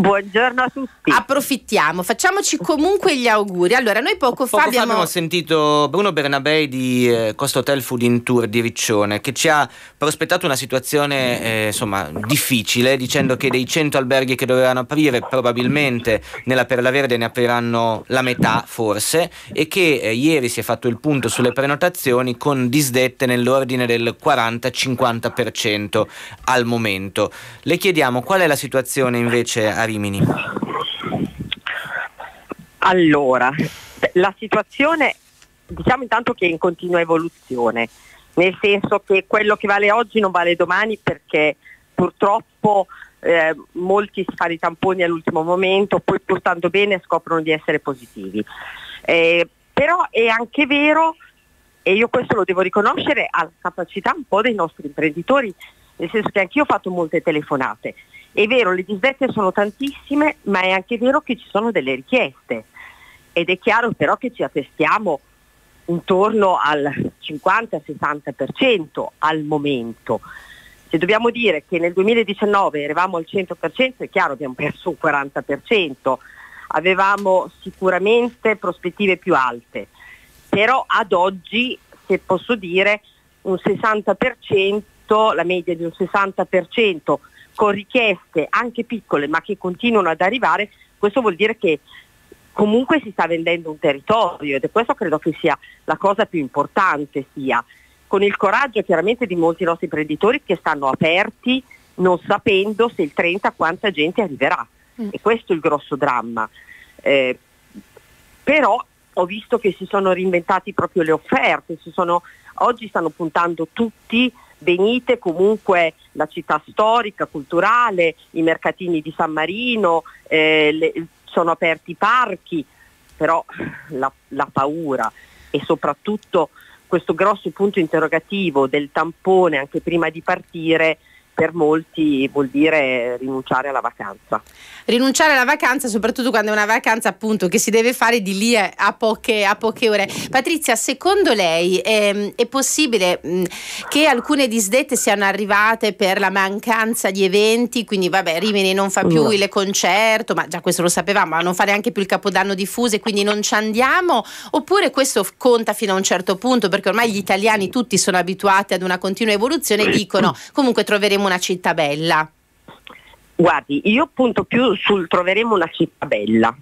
Buongiorno a tutti. Approfittiamo, facciamoci comunque gli auguri. Allora, noi poco, poco fa, abbiamo... fa, abbiamo... sentito Bruno Bernabei di eh, Costa Hotel Food in Tour di Riccione che ci ha prospettato una situazione eh, insomma, difficile dicendo che dei 100 alberghi che dovevano aprire probabilmente nella Perla Verde ne apriranno la metà forse e che eh, ieri si è fatto il punto sulle prenotazioni con disdette nell'ordine del 40-50% al momento. Le chiediamo qual è la situazione invece a Rimini? Allora, la situazione diciamo intanto che è in continua evoluzione, nel senso che quello che vale oggi non vale domani perché purtroppo eh, molti si fanno i tamponi all'ultimo momento, poi portando bene scoprono di essere positivi. Eh, però è anche vero, e io questo lo devo riconoscere, alla capacità un po' dei nostri imprenditori, nel senso che anch'io ho fatto molte telefonate è vero, le disvette sono tantissime, ma è anche vero che ci sono delle richieste ed è chiaro però che ci attestiamo intorno al 50-60% al momento. Se dobbiamo dire che nel 2019 eravamo al 100%, è chiaro abbiamo perso un 40%, avevamo sicuramente prospettive più alte, però ad oggi, se posso dire, un 60%, la media di un 60% con richieste anche piccole ma che continuano ad arrivare, questo vuol dire che comunque si sta vendendo un territorio ed è questo credo che sia la cosa più importante sia con il coraggio chiaramente di molti nostri imprenditori che stanno aperti non sapendo se il 30 quanta gente arriverà mm. e questo è il grosso dramma eh, però ho visto che si sono reinventati proprio le offerte sono, oggi stanno puntando tutti venite comunque la città storica, culturale, i mercatini di San Marino, eh, le, sono aperti i parchi, però la, la paura e soprattutto questo grosso punto interrogativo del tampone anche prima di partire per molti vuol dire rinunciare alla vacanza. Rinunciare alla vacanza, soprattutto quando è una vacanza appunto che si deve fare di lì a poche, a poche ore. Patrizia, secondo lei è, ehm, è possibile mm, che alcune disdette siano arrivate per la mancanza di eventi? Quindi vabbè, Rimini non fa più no. il concerto, ma già questo lo sapevamo, ma non fa neanche più il capodanno diffuso e quindi non ci andiamo? Oppure questo conta fino a un certo punto perché ormai gli italiani tutti sono abituati ad una continua evoluzione e dicono comunque troveremo una città bella? Guardi, io punto più sul troveremo una città bella,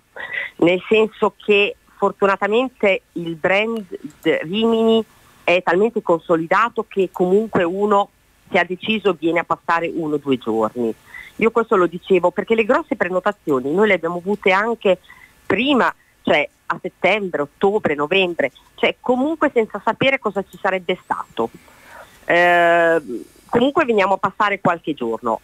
nel senso che fortunatamente il brand Rimini è talmente consolidato che comunque uno si ha deciso viene a passare uno o due giorni. Io questo lo dicevo perché le grosse prenotazioni noi le abbiamo avute anche prima, cioè a settembre, ottobre, novembre, cioè comunque senza sapere cosa ci sarebbe stato. Eh, comunque veniamo a passare qualche giorno.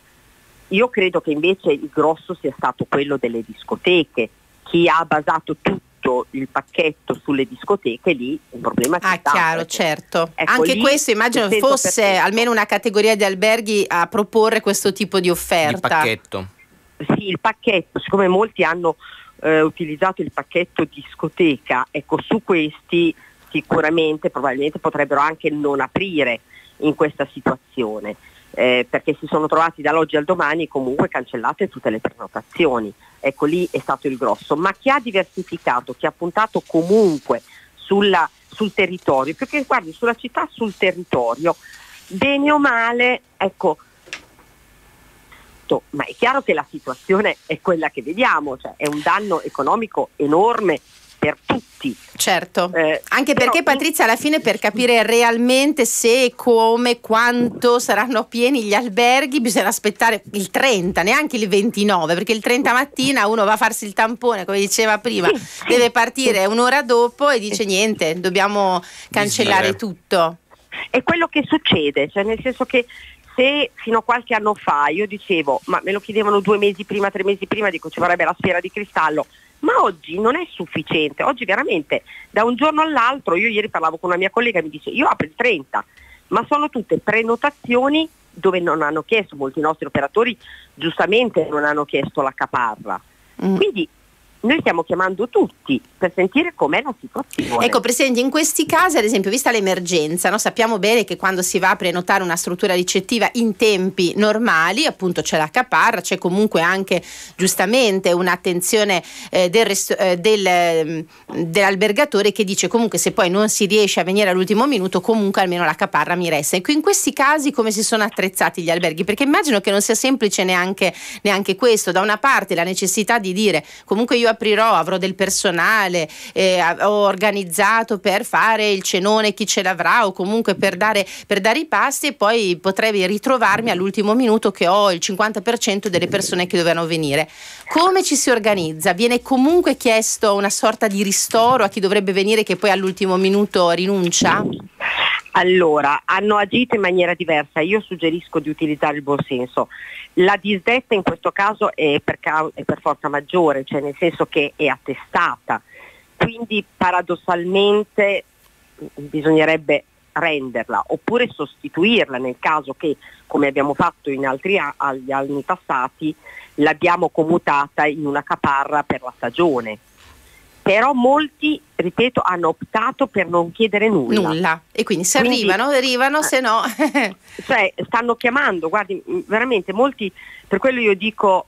Io credo che invece il grosso sia stato quello delle discoteche, chi ha basato tutto il pacchetto sulle discoteche lì un problema ah, c'è chiaro, perché, ecco. certo. Ecco, Anche lì, questo immagino fosse almeno una categoria di alberghi a proporre questo tipo di offerta. Il pacchetto. Sì, il pacchetto, siccome molti hanno eh, utilizzato il pacchetto discoteca, ecco su questi sicuramente probabilmente potrebbero anche non aprire in questa situazione, eh, perché si sono trovati dall'oggi al domani comunque cancellate tutte le prenotazioni. Ecco lì è stato il grosso. Ma chi ha diversificato, chi ha puntato comunque sulla, sul territorio, più che guardi sulla città, sul territorio, bene o male, ecco, ma è chiaro che la situazione è quella che vediamo, cioè è un danno economico enorme per tutti. Certo, eh, anche perché Patrizia alla fine per capire realmente se, come, quanto saranno pieni gli alberghi bisogna aspettare il 30, neanche il 29, perché il 30 mattina uno va a farsi il tampone, come diceva prima, deve partire un'ora dopo e dice niente, dobbiamo cancellare tutto. È quello che succede, cioè nel senso che se fino a qualche anno fa io dicevo, ma me lo chiedevano due mesi prima, tre mesi prima, dico ci vorrebbe la sfera di cristallo, ma oggi non è sufficiente, oggi veramente da un giorno all'altro, io ieri parlavo con una mia collega e mi dice io apro il 30, ma sono tutte prenotazioni dove non hanno chiesto, molti nostri operatori giustamente non hanno chiesto la caparra. Mm. Quindi noi stiamo chiamando tutti per sentire com'è la situazione. Ecco Presidente, in questi casi ad esempio, vista l'emergenza, no, sappiamo bene che quando si va a prenotare una struttura ricettiva in tempi normali, appunto c'è la caparra, c'è comunque anche giustamente un'attenzione eh, del rest- eh, del, eh, dell'albergatore che dice comunque se poi non si riesce a venire all'ultimo minuto, comunque almeno la caparra mi resta. Ecco, in questi casi come si sono attrezzati gli alberghi? Perché immagino che non sia semplice neanche, neanche questo. Da una parte la necessità di dire comunque io aprirò, avrò del personale, eh, ho organizzato per fare il cenone chi ce l'avrà o comunque per dare, per dare i pasti e poi potrei ritrovarmi all'ultimo minuto che ho il 50% delle persone che dovevano venire. Come ci si organizza? Viene comunque chiesto una sorta di ristoro a chi dovrebbe venire che poi all'ultimo minuto rinuncia? Allora, hanno agito in maniera diversa, io suggerisco di utilizzare il buon senso. La disdetta in questo caso è per, ca- è per forza maggiore, cioè nel senso che è attestata, quindi paradossalmente bisognerebbe renderla oppure sostituirla nel caso che, come abbiamo fatto in altri anni passati, l'abbiamo commutata in una caparra per la stagione però molti, ripeto, hanno optato per non chiedere nulla. Nulla. E quindi se quindi, arrivano, arrivano, eh, se no... cioè, stanno chiamando, guardi, veramente molti, per quello io dico,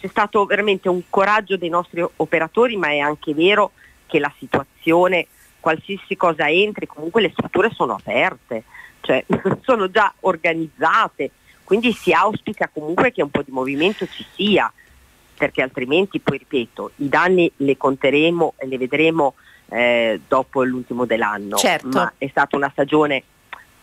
c'è stato veramente un coraggio dei nostri operatori, ma è anche vero che la situazione, qualsiasi cosa entri, comunque le strutture sono aperte, cioè sono già organizzate, quindi si auspica comunque che un po' di movimento ci sia perché altrimenti poi ripeto, i danni le conteremo e le vedremo eh, dopo l'ultimo dell'anno, certo. ma è stata una stagione,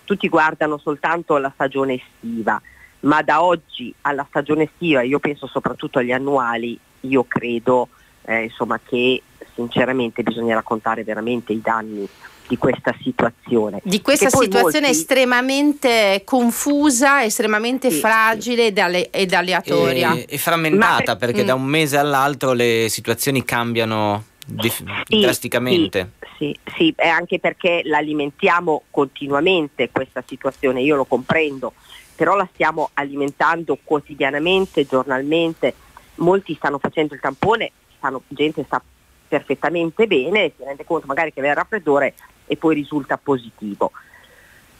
tutti guardano soltanto la stagione estiva, ma da oggi alla stagione estiva, io penso soprattutto agli annuali, io credo eh, insomma, che sinceramente bisognerà contare veramente i danni di questa situazione. Di questa situazione molti... estremamente confusa, estremamente sì, fragile sì. ed aleatoria. E, e frammentata per... perché mm. da un mese all'altro le situazioni cambiano sì, drasticamente. Sì, sì, è anche perché l'alimentiamo continuamente questa situazione, io lo comprendo, però la stiamo alimentando quotidianamente, giornalmente, molti stanno facendo il tampone, stanno, gente sta perfettamente bene, si rende conto magari che aveva il raffreddore, e poi risulta positivo.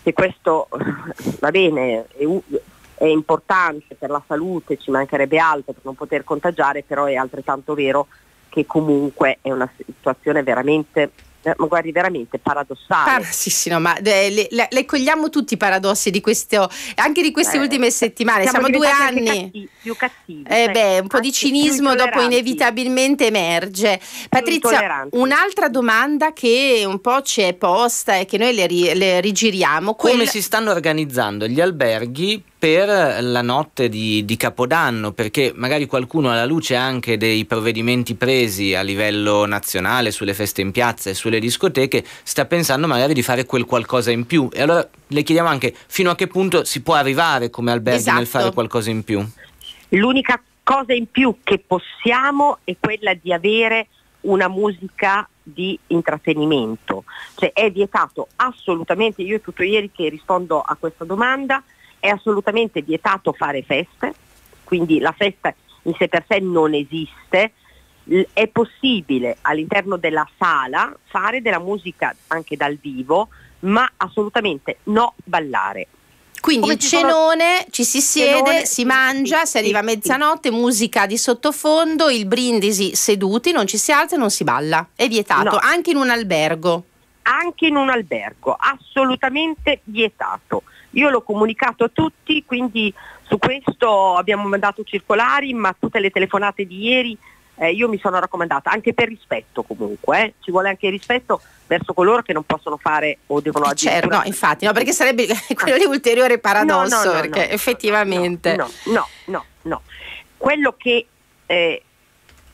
Se questo va bene, è, è importante per la salute, ci mancherebbe altro per non poter contagiare, però è altrettanto vero che comunque è una situazione veramente eh, ma guardi veramente paradossale. Ah, sì, sì, no, ma eh, le, le, le, cogliamo tutti i paradossi di questo, anche di queste eh, ultime eh, settimane. Siamo due anni cattivi, più cattivi. Eh, cioè, beh, un po' di cinismo dopo inevitabilmente emerge. Patrizia, un'altra domanda che un po' ci è posta e che noi le, le rigiriamo. Come si stanno organizzando gli alberghi per la notte di, di, Capodanno, perché magari qualcuno alla luce anche dei provvedimenti presi a livello nazionale sulle feste in piazza e sulle discoteche sta pensando magari di fare quel qualcosa in più. E allora le chiediamo anche fino a che punto si può arrivare come albergo esatto. nel fare qualcosa in più. L'unica cosa in più che possiamo è quella di avere una musica di intrattenimento, cioè è vietato assolutamente, io tutto ieri che rispondo a questa domanda, è assolutamente vietato fare feste, quindi la festa in sé per sé non esiste, è possibile all'interno della sala fare della musica anche dal vivo, ma assolutamente no ballare. Quindi il cenone, sono... ci si siede, cenone, si mangia, sì, si arriva a mezzanotte, sì. musica di sottofondo, il brindisi seduti, non ci si alza e non si balla. È vietato, no. anche in un albergo. Anche in un albergo, assolutamente vietato. Io l'ho comunicato a tutti, quindi su questo abbiamo mandato circolari, ma tutte le telefonate di ieri eh, io mi sono raccomandata, anche per rispetto comunque, eh. ci vuole anche rispetto verso coloro che non possono fare o devono eh, agire. Certo, no, infatti, no, perché sarebbe quello di ulteriore paradosso, no, no, no, perché effettivamente... No, no, no, no. Quello che eh,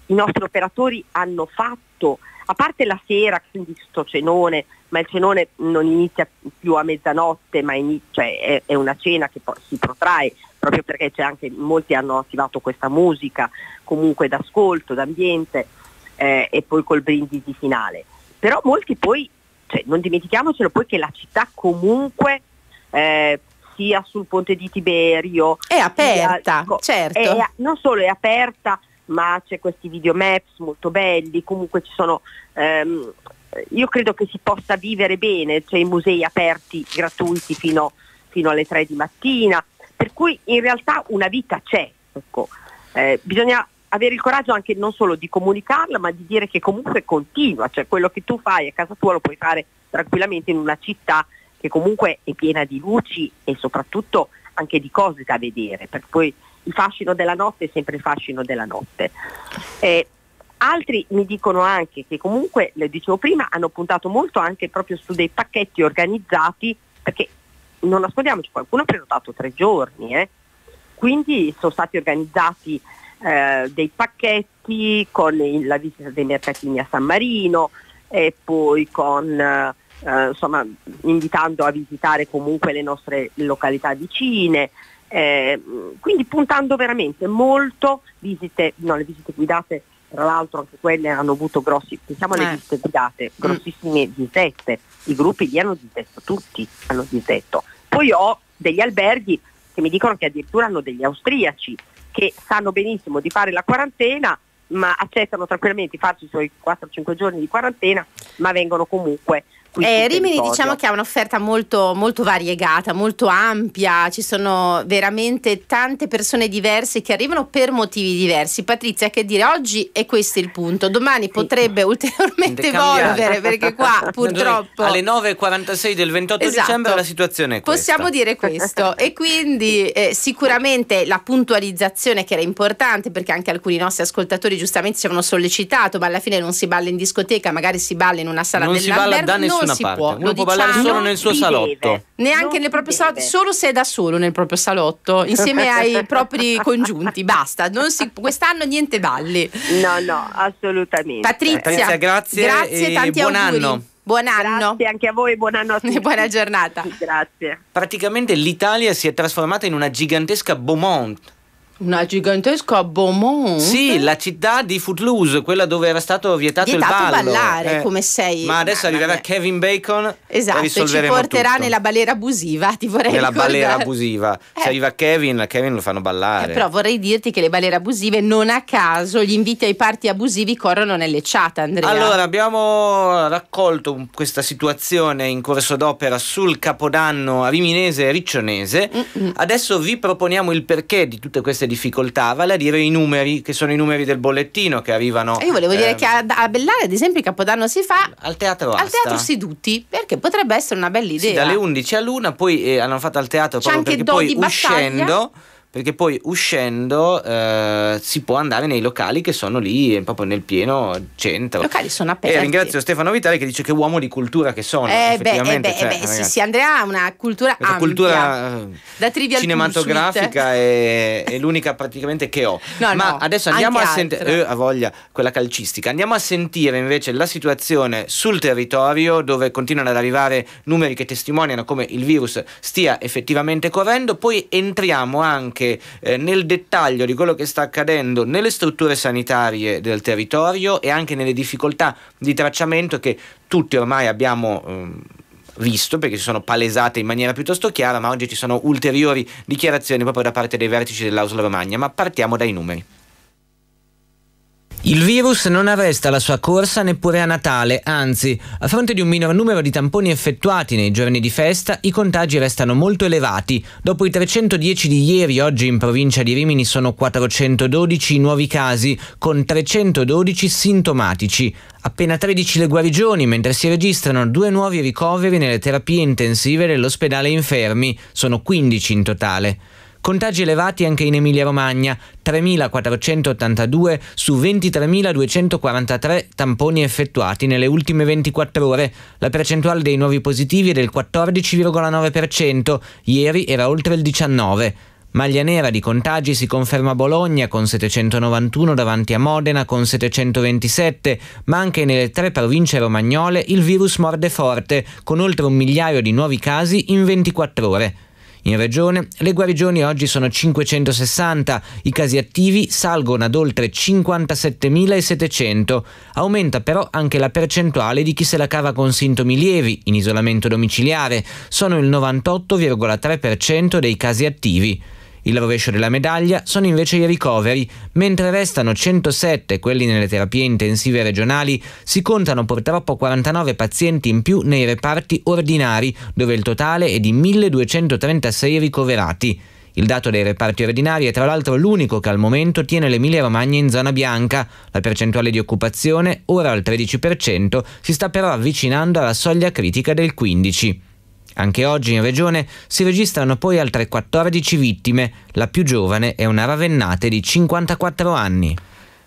i nostri operatori hanno fatto a parte la sera, quindi sto cenone, ma il cenone non inizia più a mezzanotte, ma inizia, cioè è, è, una cena che si protrae, proprio perché anche, molti hanno attivato questa musica comunque d'ascolto, d'ambiente eh, e poi col brindisi finale. Però molti poi, cioè, non dimentichiamocelo poi che la città comunque eh, sia sul ponte di Tiberio. È aperta, sia, certo. È, non solo è aperta, ma c'è questi videomaps molto belli, comunque ci sono... Ehm, io credo che si possa vivere bene, c'è i musei aperti gratuiti fino, fino alle 3 di mattina, per cui in realtà una vita c'è. Ecco. Eh, bisogna avere il coraggio anche non solo di comunicarla, ma di dire che comunque continua, cioè quello che tu fai a casa tua lo puoi fare tranquillamente in una città che comunque è piena di luci e soprattutto anche di cose da vedere, per cui il fascino della notte è sempre il fascino della notte. E altri mi dicono anche che comunque, le dicevo prima, hanno puntato molto anche proprio su dei pacchetti organizzati, perché non nascondiamoci, qualcuno ha prenotato tre giorni, eh? quindi sono stati organizzati eh, dei pacchetti con il, la visita dei mercatini a San Marino e poi con... Eh, insomma, invitando a visitare comunque le nostre località vicine, eh, quindi puntando veramente molto visite, no, le visite guidate tra l'altro anche quelle hanno avuto grossi, pensiamo alle eh. visite guidate, mm. grossissime disette, i gruppi li hanno disdetto, tutti hanno disdetto. Poi ho degli alberghi che mi dicono che addirittura hanno degli austriaci che sanno benissimo di fare la quarantena ma accettano tranquillamente di farci i suoi 4-5 giorni di quarantena ma vengono comunque eh, Rimini diciamo che ha un'offerta molto, molto, variegata, molto ampia, ci sono veramente tante persone diverse che arrivano per motivi diversi. Patrizia, che dire, oggi è questo il punto, domani sì. potrebbe ulteriormente evolvere perché qua purtroppo... Alle 9.46 del 28 esatto. dicembre la situazione è questa. Possiamo dire questo e quindi eh, sicuramente la puntualizzazione che era importante perché anche alcuni nostri ascoltatori giustamente si avevano sollecitato, ma alla fine non si balla in discoteca, magari si balla in una sala dell'albergo. Non nessuna parte. può. Uno può ballare diciamo solo nel suo salotto. Deve. Neanche non nel proprio salotto, solo se è da solo nel proprio salotto, insieme ai propri congiunti. Basta, si, quest'anno niente balli. No, no, assolutamente. Patrizia, Patrizia grazie, grazie e tanti buon auguri. anno. Buon anno. Grazie anche a voi, buon anno a tutti. Buona giornata. Grazie. Praticamente l'Italia si è trasformata in una gigantesca Beaumont una gigantesca Beaumont? Sì, la città di Footloose, quella dove era stato vietato, vietato il ballo. ballare, eh. come sei. Ma adesso mamma. arriverà Kevin Bacon esatto, e ci porterà tutto. nella balera abusiva, ti vorrei nella ricordare. balera abusiva. Eh. Se arriva Kevin, Kevin lo fanno ballare. Eh, però vorrei dirti che le balere abusive non a caso gli inviti ai parti abusivi corrono nelle chat, Andrea. Allora, abbiamo raccolto questa situazione in corso d'opera sul Capodanno Riminese e Riccionese. Mm-mm. Adesso vi proponiamo il perché di tutte queste queste difficoltà, vale a dire i numeri che sono i numeri del bollettino che arrivano. Eh, io volevo ehm, dire eh, che a, a, Bellare, ad esempio, il Capodanno si fa al teatro, al teatro seduti perché potrebbe essere una bella idea. Sì, dalle 11 all'una, poi eh, hanno fatto al teatro C'è proprio perché poi uscendo. Battaglia perché poi uscendo eh, si può andare nei locali che sono lì proprio nel pieno centro. I locali sono aperti. E ringrazio Stefano Vitale che dice che uomo di cultura che sono. Eh, eh effettivamente, beh, eh cioè, beh, cioè, sì, sì, Andrea ha una cultura ampia. cultura eh, da trivial cinematografica è, è, l'unica praticamente che ho. No, Ma no, adesso andiamo a sentire, eh, a voglia, quella calcistica, andiamo a sentire invece la situazione sul territorio dove continuano ad arrivare numeri che testimoniano come il virus stia effettivamente correndo, poi entriamo anche anche eh, nel dettaglio di quello che sta accadendo nelle strutture sanitarie del territorio e anche nelle difficoltà di tracciamento che tutti ormai abbiamo... Ehm, visto perché si sono palesate in maniera piuttosto chiara, ma oggi ci sono ulteriori dichiarazioni proprio da parte dei vertici dell'Ausla Romagna, ma partiamo dai numeri. Il virus non arresta la sua corsa neppure a Natale, anzi, a fronte di un minor numero di tamponi effettuati nei giorni di festa, i contagi restano molto elevati. Dopo i 310 di ieri, oggi in provincia di Rimini sono 412 i nuovi casi, con 312 sintomatici. Appena 13 le guarigioni, mentre si registrano due nuovi ricoveri nelle terapie intensive dell'ospedale infermi, sono 15 in totale. Contagi elevati anche in Emilia-Romagna, 3.482 su 23.243 tamponi effettuati nelle ultime 24 ore. La percentuale dei nuovi positivi è del 14,9%, ieri era oltre il 19%. Maglia nera di contagi si conferma a Bologna con 791 davanti a Modena con 727, ma anche nelle tre province romagnole il virus morde forte, con oltre un migliaio di nuovi casi in 24 ore. In regione le guarigioni oggi sono 560, i casi attivi salgono ad oltre 57.700, aumenta però anche la percentuale di chi se la cava con sintomi lievi, in isolamento domiciliare, sono il 98,3% dei casi attivi. Il rovescio della medaglia sono invece i ricoveri, mentre restano 107 quelli nelle terapie intensive regionali, si contano purtroppo 49 pazienti in più nei reparti ordinari, dove il totale è di 1236 ricoverati. Il dato dei reparti ordinari è tra l'altro l'unico che al momento tiene l'Emilia Romagna in zona bianca. La percentuale di occupazione, ora al 13%, si sta però avvicinando alla soglia critica del 15%. Anche oggi in regione si registrano poi altre 14 vittime, la più giovane è una ravennate di 54 anni.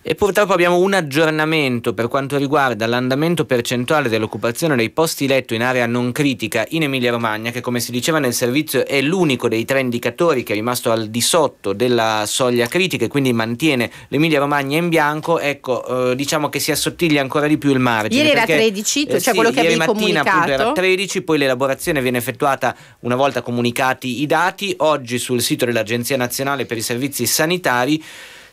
E purtroppo abbiamo un aggiornamento per quanto riguarda l'andamento percentuale dell'occupazione dei posti letto in area non critica in Emilia-Romagna, che come si diceva nel servizio è l'unico dei tre indicatori che è rimasto al di sotto della soglia critica e quindi mantiene l'Emilia-Romagna in bianco. Ecco, eh, diciamo che si assottiglia ancora di più il margine. Ieri perché, era 13, eh, cioè eh, sì, quello che ieri mattina, comunicato. era 13, poi l'elaborazione viene effettuata una volta comunicati i dati. Oggi sul sito dell'Agenzia Nazionale per i Servizi Sanitari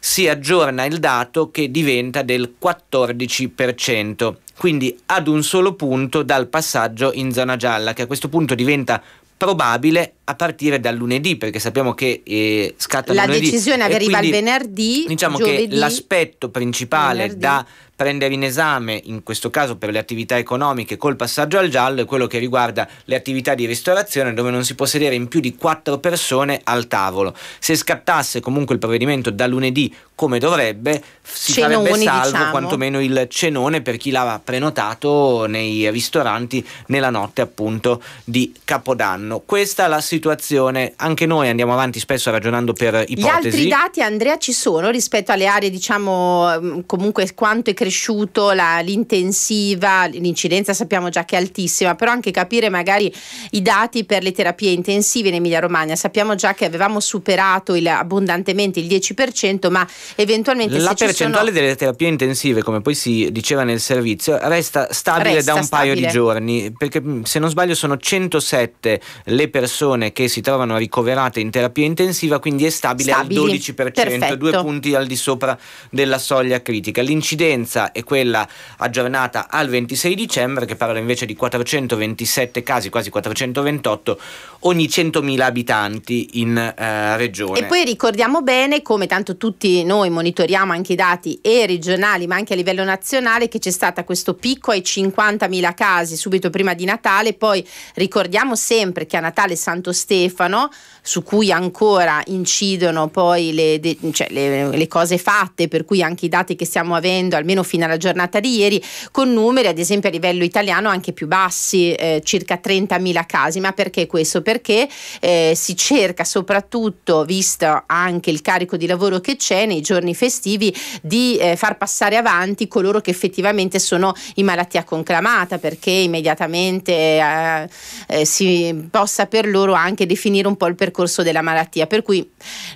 si aggiorna il dato che diventa del 14%, quindi ad un solo punto dal passaggio in zona gialla, che a questo punto diventa probabile a partire dal lunedì, perché sappiamo che eh, scatta la lunedì. La decisione arriva quindi, il venerdì. Diciamo giovedì, che l'aspetto principale venerdì. da prendere in esame, in questo caso per le attività economiche, col passaggio al giallo è quello che riguarda le attività di ristorazione dove non si può sedere in più di quattro persone al tavolo. Se scattasse comunque il provvedimento da lunedì come dovrebbe, si Cenoni, farebbe salvo diciamo. quantomeno il cenone per chi l'aveva prenotato nei ristoranti nella notte appunto di Capodanno. Questa è la situazione, anche noi andiamo avanti spesso ragionando per ipotesi. Gli altri dati, Andrea, ci sono rispetto alle aree, diciamo, mm, comunque quanto è cresciuto la, l'intensiva, l'incidenza sappiamo già che è altissima, però anche capire magari i dati per le terapie intensive in Emilia Romagna. Sappiamo già che avevamo superato il, abbondantemente il 10%, ma eventualmente... La percentuale sono... delle terapie intensive, come poi si diceva nel servizio, resta stabile resta da un stabile. paio di giorni, perché mm, se non sbaglio sono 107 le persone persone che si trovano ricoverate in terapia intensiva, quindi è stabile Stabili. al 12%, Perfetto. due punti al di sopra della soglia critica. L'incidenza è quella aggiornata al 26 dicembre, che parla invece di 427 casi, quasi 428 ogni 100.000 abitanti in eh, regione. E poi ricordiamo bene, come tanto tutti noi monitoriamo anche i dati e regionali, ma anche a livello nazionale, che c'è stato questo picco ai 50.000 casi subito prima di Natale, poi ricordiamo sempre che a Natale Santo Stefano, su cui ancora incidono poi le, de- cioè le, le, cose fatte, per cui anche i dati che stiamo avendo, almeno fino alla giornata di ieri, con numeri ad esempio a livello italiano anche più bassi, eh, circa 30.000 casi. Ma perché questo? Perché eh, si cerca soprattutto, visto anche il carico di lavoro che c'è nei giorni festivi, di eh, far passare avanti coloro che effettivamente sono in malattia conclamata, perché immediatamente eh, eh, si possa per loro anche definire un po' il percorso della malattia. Per cui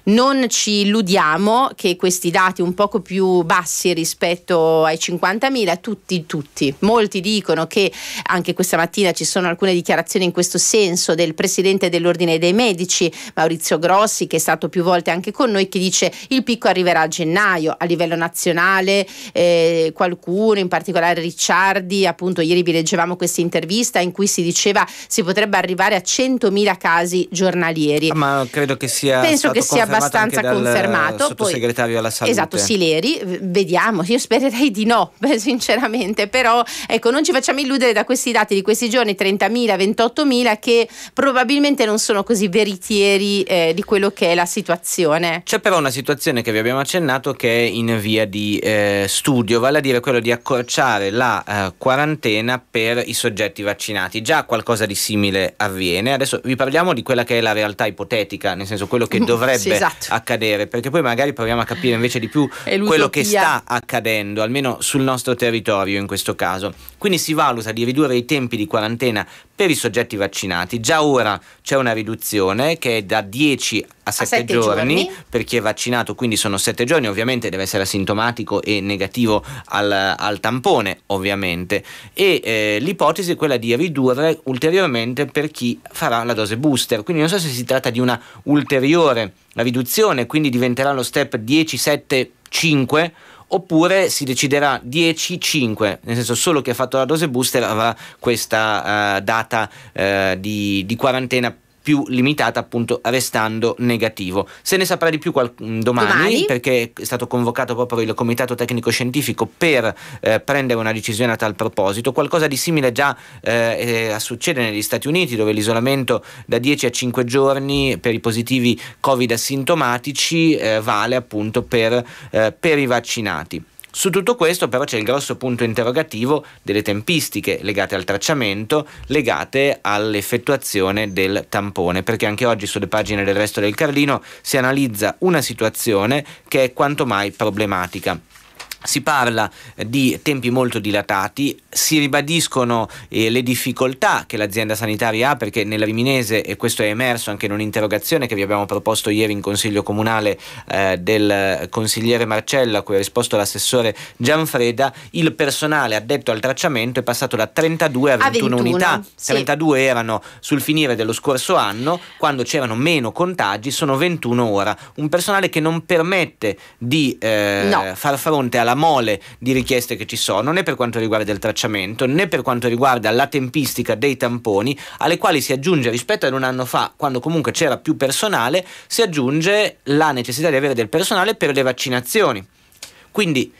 non ci illudiamo che questi dati un poco più bassi rispetto ai 50.000, tutti, tutti, molti dicono che anche questa mattina ci sono alcune dichiarazioni in questo senso del presidente dell'Ordine dei Medici, Maurizio Grossi, che è stato più volte anche con noi, che dice il picco arriverà a gennaio a livello nazionale, eh, qualcuno, in particolare Ricciardi, appunto ieri vi leggevamo questa intervista in cui si diceva si potrebbe arrivare a 100.000 casi casi giornalieri. Ma credo che sia Penso che sia abbastanza confermato. Sottosegretario Poi, alla salute. Esatto, Sileri, vediamo, io spererei di no, sinceramente, però ecco, non ci facciamo illudere da questi dati di questi giorni 30.000, 28.000 che probabilmente non sono così veritieri eh, di quello che è la situazione. C'è però una situazione che vi abbiamo accennato che è in via di eh, studio, vale a dire quello di accorciare la eh, quarantena per i soggetti vaccinati. Già qualcosa di simile avviene. Adesso vi parliamo parliamo di quella che è la realtà ipotetica, nel senso quello che mm, dovrebbe sì, esatto. accadere, perché poi magari proviamo a capire invece di più quello che sta accadendo, almeno sul nostro territorio in questo caso. Quindi si valuta di ridurre i tempi di quarantena per i soggetti vaccinati. Già ora c'è una riduzione che è da 10 a 7, a 7 giorni, giorni, per chi è vaccinato, quindi sono 7 giorni, ovviamente deve essere asintomatico e negativo al, al tampone, ovviamente. E eh, l'ipotesi è quella di ridurre ulteriormente per chi farà la dose booster. Quindi non so se si tratta di una ulteriore riduzione, quindi diventerà lo step 10, 7, 5 oppure si deciderà 10-5, nel senso solo chi ha fatto la dose booster avrà questa uh, data uh, di, di quarantena più limitata appunto restando negativo. Se ne saprà di più qual- mm, domani, domani, perché è stato convocato proprio il comitato tecnico scientifico per eh, prendere una decisione a tal proposito, qualcosa di simile già eh, eh succede negli Stati Uniti dove l'isolamento da 10 a 5 giorni per i positivi covid asintomatici eh, vale appunto per, eh, per i vaccinati. Su tutto questo però c'è il grosso punto interrogativo delle tempistiche legate al tracciamento, legate all'effettuazione del tampone, perché anche oggi sulle pagine del resto del Carlino si analizza una situazione che è quanto mai problematica. Si parla eh, di tempi molto dilatati, si ribadiscono eh, le difficoltà che l'azienda sanitaria ha perché nella Riminese, e questo è emerso anche in un'interrogazione che vi abbiamo proposto ieri in Consiglio Comunale eh, del consigliere Marcello, a cui ha risposto l'assessore Gianfreda, il personale addetto al tracciamento è passato da 32 a 21, a 21 unità, sì. 32 erano sul finire dello scorso anno, quando c'erano meno contagi, sono 21 ora, un personale che non permette di eh, no. far fronte alla mole di richieste che ci sono, né per quanto riguarda il tracciamento, né per quanto riguarda la tempistica dei tamponi, alle quali si aggiunge rispetto ad un anno fa, quando comunque c'era più personale, si aggiunge la necessità di avere del personale per le vaccinazioni. Quindi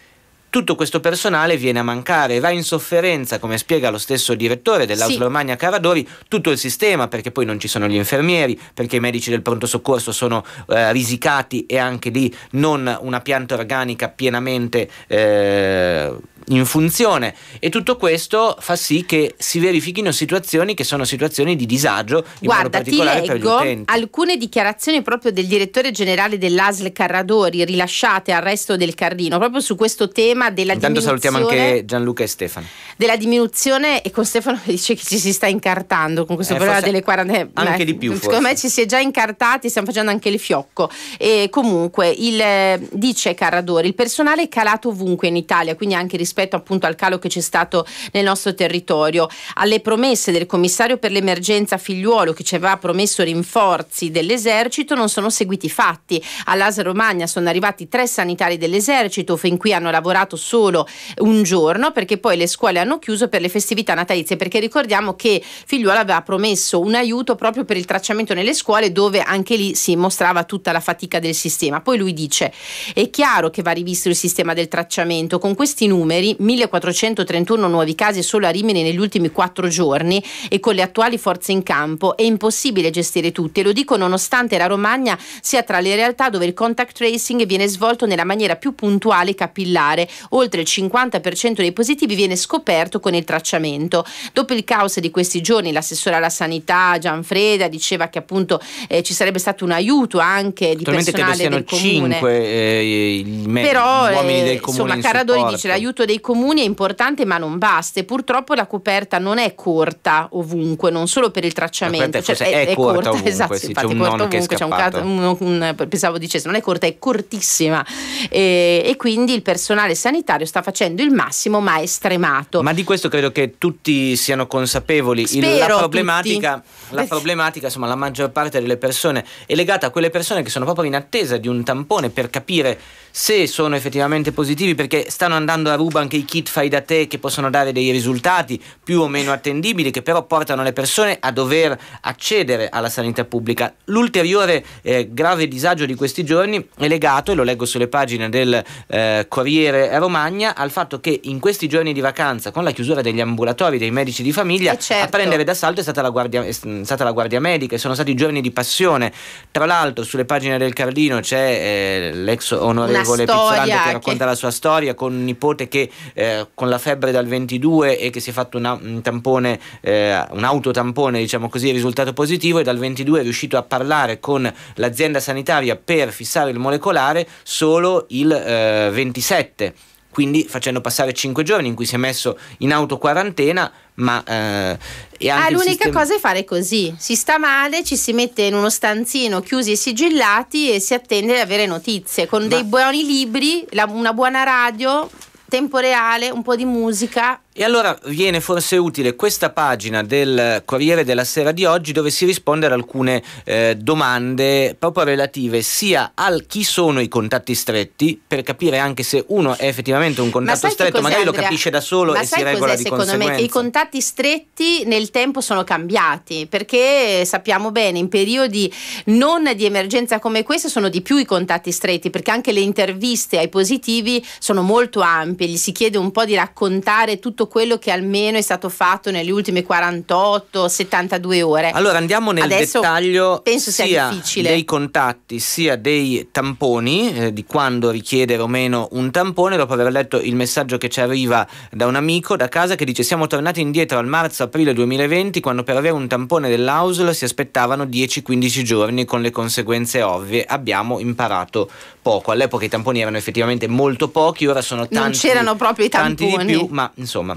tutto questo personale viene a mancare, va in sofferenza, come spiega lo stesso direttore dell'Auslomagna Romagna sì. Caradori, tutto il sistema, perché poi non ci sono gli infermieri, perché i medici del pronto soccorso sono eh, risicati e anche lì non una pianta organica pienamente... Eh, in funzione e tutto questo fa sì che si verifichino situazioni che sono situazioni di disagio in Guarda, ti leggo alcune dichiarazioni proprio del direttore generale dell'ASL Carradori rilasciate al resto del Cardino proprio su questo tema della Intanto salutiamo anche Gianluca e Stefano. Della diminuzione e con Stefano che dice che ci si sta incartando con questo eh, problema delle quarantene. Eh, anche eh, di più. Secondo me ci si è già incartati, stiamo facendo anche il fiocco. E comunque il, eh, dice Carradori, il personale è calato ovunque in Italia, quindi anche rispetto rispetto appunto al calo che c'è stato nel nostro territorio, alle promesse del commissario per l'emergenza figliuolo che ci aveva promesso rinforzi dell'esercito non sono seguiti fatti. All'Asa Romagna sono arrivati tre sanitari dell'esercito, fin qui hanno lavorato solo un giorno perché poi le scuole hanno chiuso per le festività natalizie perché ricordiamo che Figliuolo aveva promesso un aiuto proprio per il tracciamento nelle scuole dove anche lì si mostrava tutta la fatica del sistema. Poi lui dice è chiaro che va rivisto il sistema del tracciamento con questi numeri ieri, 1431 nuovi casi solo a Rimini negli ultimi quattro giorni e con le attuali forze in campo è impossibile gestire tutti e lo dico nonostante la Romagna sia tra le realtà dove il contact tracing viene svolto nella maniera più puntuale e capillare, oltre il 50% dei positivi viene scoperto con il tracciamento. Dopo il caos di questi giorni l'assessore alla sanità Gianfreda diceva che appunto eh, ci sarebbe stato un aiuto anche di personale del comune. 5 eh, me- Però, uomini eh, del comune insomma, in Caradori supporto. dice l'aiuto dei dei comuni è importante ma non basta purtroppo la coperta non è corta ovunque, non solo per il tracciamento, cioè, è, è, è, corta, corta ovunque, esatto, sì, infatti, c'è un corta ovunque, c'è un caso, un, un, eh, pensavo dicesse, non è corta, è cortissima e, e, quindi il personale sanitario sta facendo il massimo ma è stremato. Ma di questo credo che tutti siano consapevoli, Spero il, la, problematica, la eh. problematica, insomma la maggior parte delle persone è legata a quelle persone che sono proprio in attesa di un tampone per capire se sono effettivamente positivi perché stanno andando a ruba anche i kit fai da te che possono dare dei risultati più o meno attendibili che però portano le persone a dover accedere alla sanità pubblica. L'ulteriore eh, grave disagio di questi giorni è legato, e lo leggo sulle pagine del eh, Corriere Romagna, al fatto che in questi giorni di vacanza con la chiusura degli ambulatori dei medici di famiglia eh, certo. a prendere d'assalto è stata, la guardia, è stata la guardia medica e sono stati giorni di passione. Tra l'altro sulle pagine del Cardino c'è eh, l'ex onorevole Agole Pizzolando che, che la sua storia con un nipote che eh, con la febbre dal 22 e che si è fatto una, un tampone, eh, un autotampone diciamo così, risultato positivo e dal 22 è riuscito a parlare con l'azienda sanitaria per fissare il molecolare solo il eh, 27 quindi facendo passare 5 giorni in cui si è messo in autoquarantena, ma... Eh, è ah, anche ah, l'unica sistema... cosa è fare così, si sta male, ci si mette in uno stanzino chiusi e sigillati e si attende ad avere notizie, con ma... dei buoni libri, la, una buona radio, tempo reale, un po' di musica e allora viene forse utile questa pagina del Corriere della Sera di oggi dove si risponde ad alcune eh, domande proprio relative sia al chi sono i contatti stretti per capire anche se uno è effettivamente un contatto ma stretto, magari Andrea? lo capisce da solo ma e si regola di secondo Me, I contatti stretti nel tempo sono cambiati perché eh, sappiamo bene in periodi non di emergenza come questo sono di più i contatti stretti perché anche le interviste ai positivi sono molto ampie, gli si chiede un po' di raccontare tutto quello che almeno è stato fatto nelle ultime 48-72 ore. Allora andiamo nel Adesso dettaglio penso sia difficile. dei contatti sia dei tamponi, eh, di quando richiedere o meno un tampone, dopo aver letto il messaggio che ci arriva da un amico da casa che dice siamo tornati indietro al marzo-aprile 2020 quando per avere un tampone dell'AUSL si aspettavano 10-15 giorni con le conseguenze ovvie. Abbiamo imparato poco, all'epoca i tamponi erano effettivamente molto pochi, ora sono tanti. Non c'erano proprio i tamponi. Tanti di più, ma insomma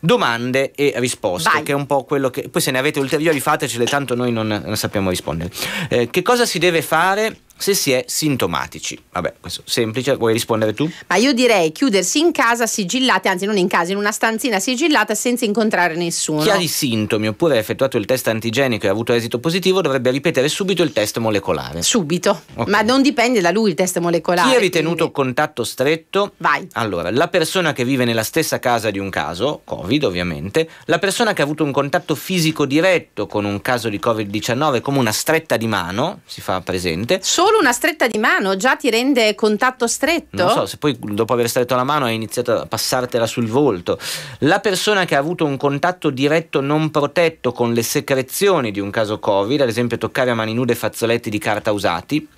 domande e risposte, Vai. che è un po' quello che... Poi se ne avete ulteriori fatecele, tanto noi non, non sappiamo rispondere. Eh, che cosa si deve fare? se si è sintomatici. Vabbè, questo è semplice, vuoi rispondere tu? Ma io direi chiudersi in casa sigillate, anzi non in casa, in una stanzina sigillata senza incontrare nessuno. Chi ha i sintomi oppure ha effettuato il test antigenico e ha avuto esito positivo dovrebbe ripetere subito il test molecolare. Subito, okay. ma non dipende da lui il test molecolare. Chi ha ritenuto quindi... contatto stretto? Vai. Allora, la persona che vive nella stessa casa di un caso, Covid, Covid ovviamente, la persona che ha avuto un contatto fisico diretto con un caso di Covid-19 come una stretta di mano, si fa presente. Solo una stretta di mano già ti rende contatto stretto? Non so, se poi dopo aver stretto la mano hai iniziato a passartela sul volto. La persona che ha avuto un contatto diretto non protetto con le secrezioni di un caso Covid, ad esempio toccare a mani nude fazzoletti di carta usati,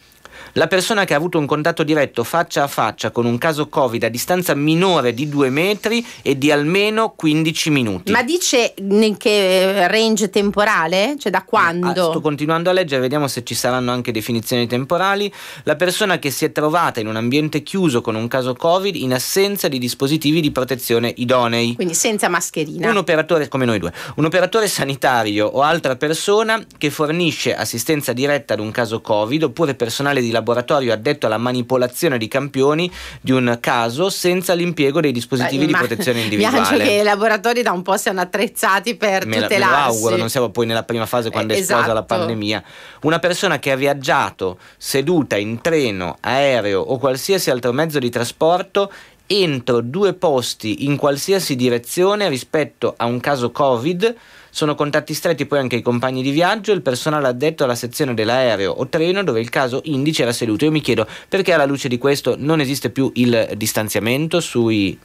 la persona che ha avuto un contatto diretto faccia a faccia con un caso Covid a distanza minore di 2 metri e di almeno 15 minuti. Ma dice in che eh, range temporale? Cioè da quando? Ah, sto continuando a leggere, vediamo se ci saranno anche definizioni temporali. La persona che si è trovata in un ambiente chiuso con un caso Covid in assenza di dispositivi di protezione idonei. Quindi senza mascherina. Un operatore come noi due. Un operatore sanitario o altra persona che fornisce assistenza diretta ad un caso Covid oppure personale di lavoro laboratorio addetto alla manipolazione di campioni di un caso senza l'impiego dei dispositivi Beh, di protezione individuale. Piace che i laboratori da un po' siano attrezzati per me tutelarsi. Me lo auguro, non siamo poi nella prima fase quando eh, esplosa esatto. la pandemia. Una persona che ha viaggiato seduta in treno, aereo o qualsiasi altro mezzo di trasporto entro due posti in qualsiasi direzione rispetto a un caso Covid sono contatti stretti poi anche i compagni di viaggio e il personale addetto alla sezione dell'aereo o treno dove il caso indice era seduto. Io mi chiedo perché alla luce di questo non esiste più il distanziamento sui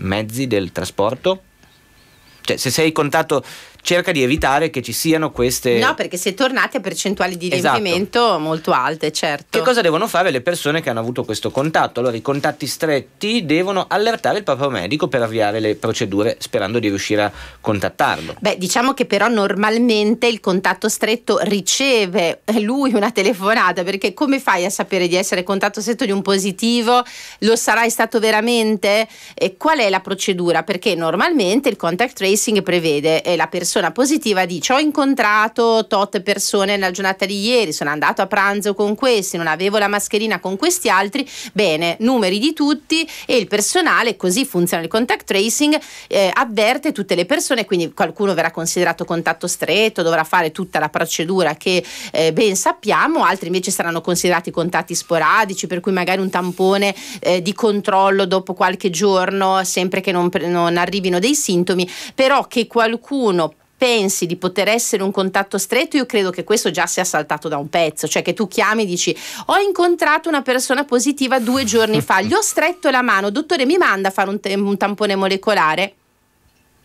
mezzi del trasporto? Cioè, se sei contatto cerca di evitare che ci siano queste... No, perché se tornate a percentuali di esatto. riempimento esatto. molto alte, certo. Che cosa devono fare le persone che hanno avuto questo contatto? Allora i contatti stretti devono allertare il proprio medico per avviare le procedure sperando di riuscire a contattarlo. Beh, diciamo che però normalmente il contatto stretto riceve lui una telefonata perché come fai a sapere di essere contatto stretto di un positivo? Lo sarai stato veramente? E qual è la procedura? Perché normalmente il contact tracing prevede eh, la persona persona positiva dice ho incontrato tot persone nella giornata di ieri, sono andato a pranzo con questi, non avevo la mascherina con questi altri, bene, numeri di tutti e il personale, così funziona il contact tracing, eh, avverte tutte le persone, quindi qualcuno verrà considerato contatto stretto, dovrà fare tutta la procedura che eh, ben sappiamo, altri invece saranno considerati contatti sporadici, per cui magari un tampone eh, di controllo dopo qualche giorno, sempre che non, non arrivino dei sintomi, però che qualcuno pensi di poter essere un contatto stretto, io credo che questo già sia saltato da un pezzo, cioè che tu chiami e dici ho incontrato una persona positiva due giorni fa, gli ho stretto la mano, dottore mi manda a fare un, te- un tampone molecolare?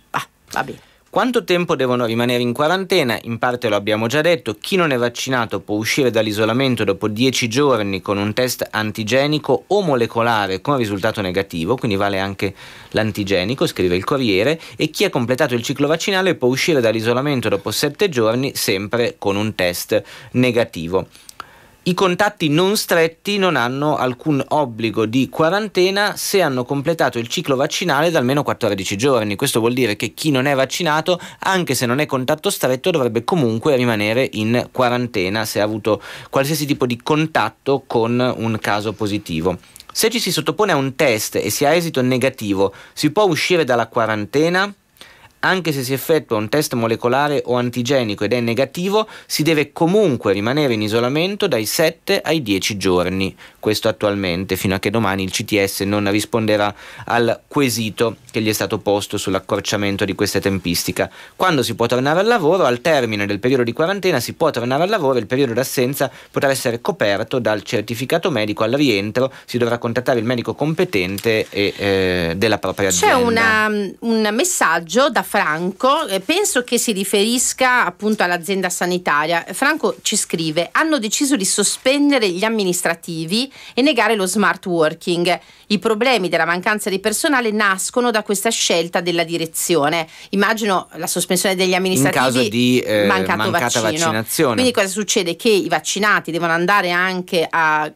Ah, va bene. Quanto tempo devono rimanere in quarantena? In parte lo abbiamo già detto, chi non è vaccinato può uscire dall'isolamento dopo 10 giorni con un test antigenico o molecolare con risultato negativo, quindi vale anche l'antigenico, scrive il Corriere, e chi ha completato il ciclo vaccinale può uscire dall'isolamento dopo 7 giorni sempre con un test negativo. I contatti non stretti non hanno alcun obbligo di quarantena se hanno completato il ciclo vaccinale da almeno 14 giorni. Questo vuol dire che chi non è vaccinato, anche se non è contatto stretto, dovrebbe comunque rimanere in quarantena se ha avuto qualsiasi tipo di contatto con un caso positivo. Se ci si sottopone a un test e si ha esito negativo, si può uscire dalla quarantena? anche se si effettua un test molecolare o antigenico ed è negativo, si deve comunque rimanere in isolamento dai 7 ai 10 giorni. Questo attualmente, fino a che domani il CTS non risponderà al quesito che gli è stato posto sull'accorciamento di questa tempistica. Quando si può tornare al lavoro, al termine del periodo di quarantena si può tornare al lavoro, e il periodo d'assenza potrà essere coperto dal certificato medico al rientro, si dovrà contattare il medico competente e, eh, della propria azienda. C'è una, un messaggio da Franco, eh, penso che si riferisca appunto all'azienda sanitaria. Franco ci scrive, hanno deciso di sospendere gli amministrativi e negare lo smart working. I problemi della mancanza di personale nascono da questa scelta della direzione. Immagino la sospensione degli amministrativi in caso di eh, mancata vaccinazione. Quindi cosa succede? Che i vaccinati devono andare anche a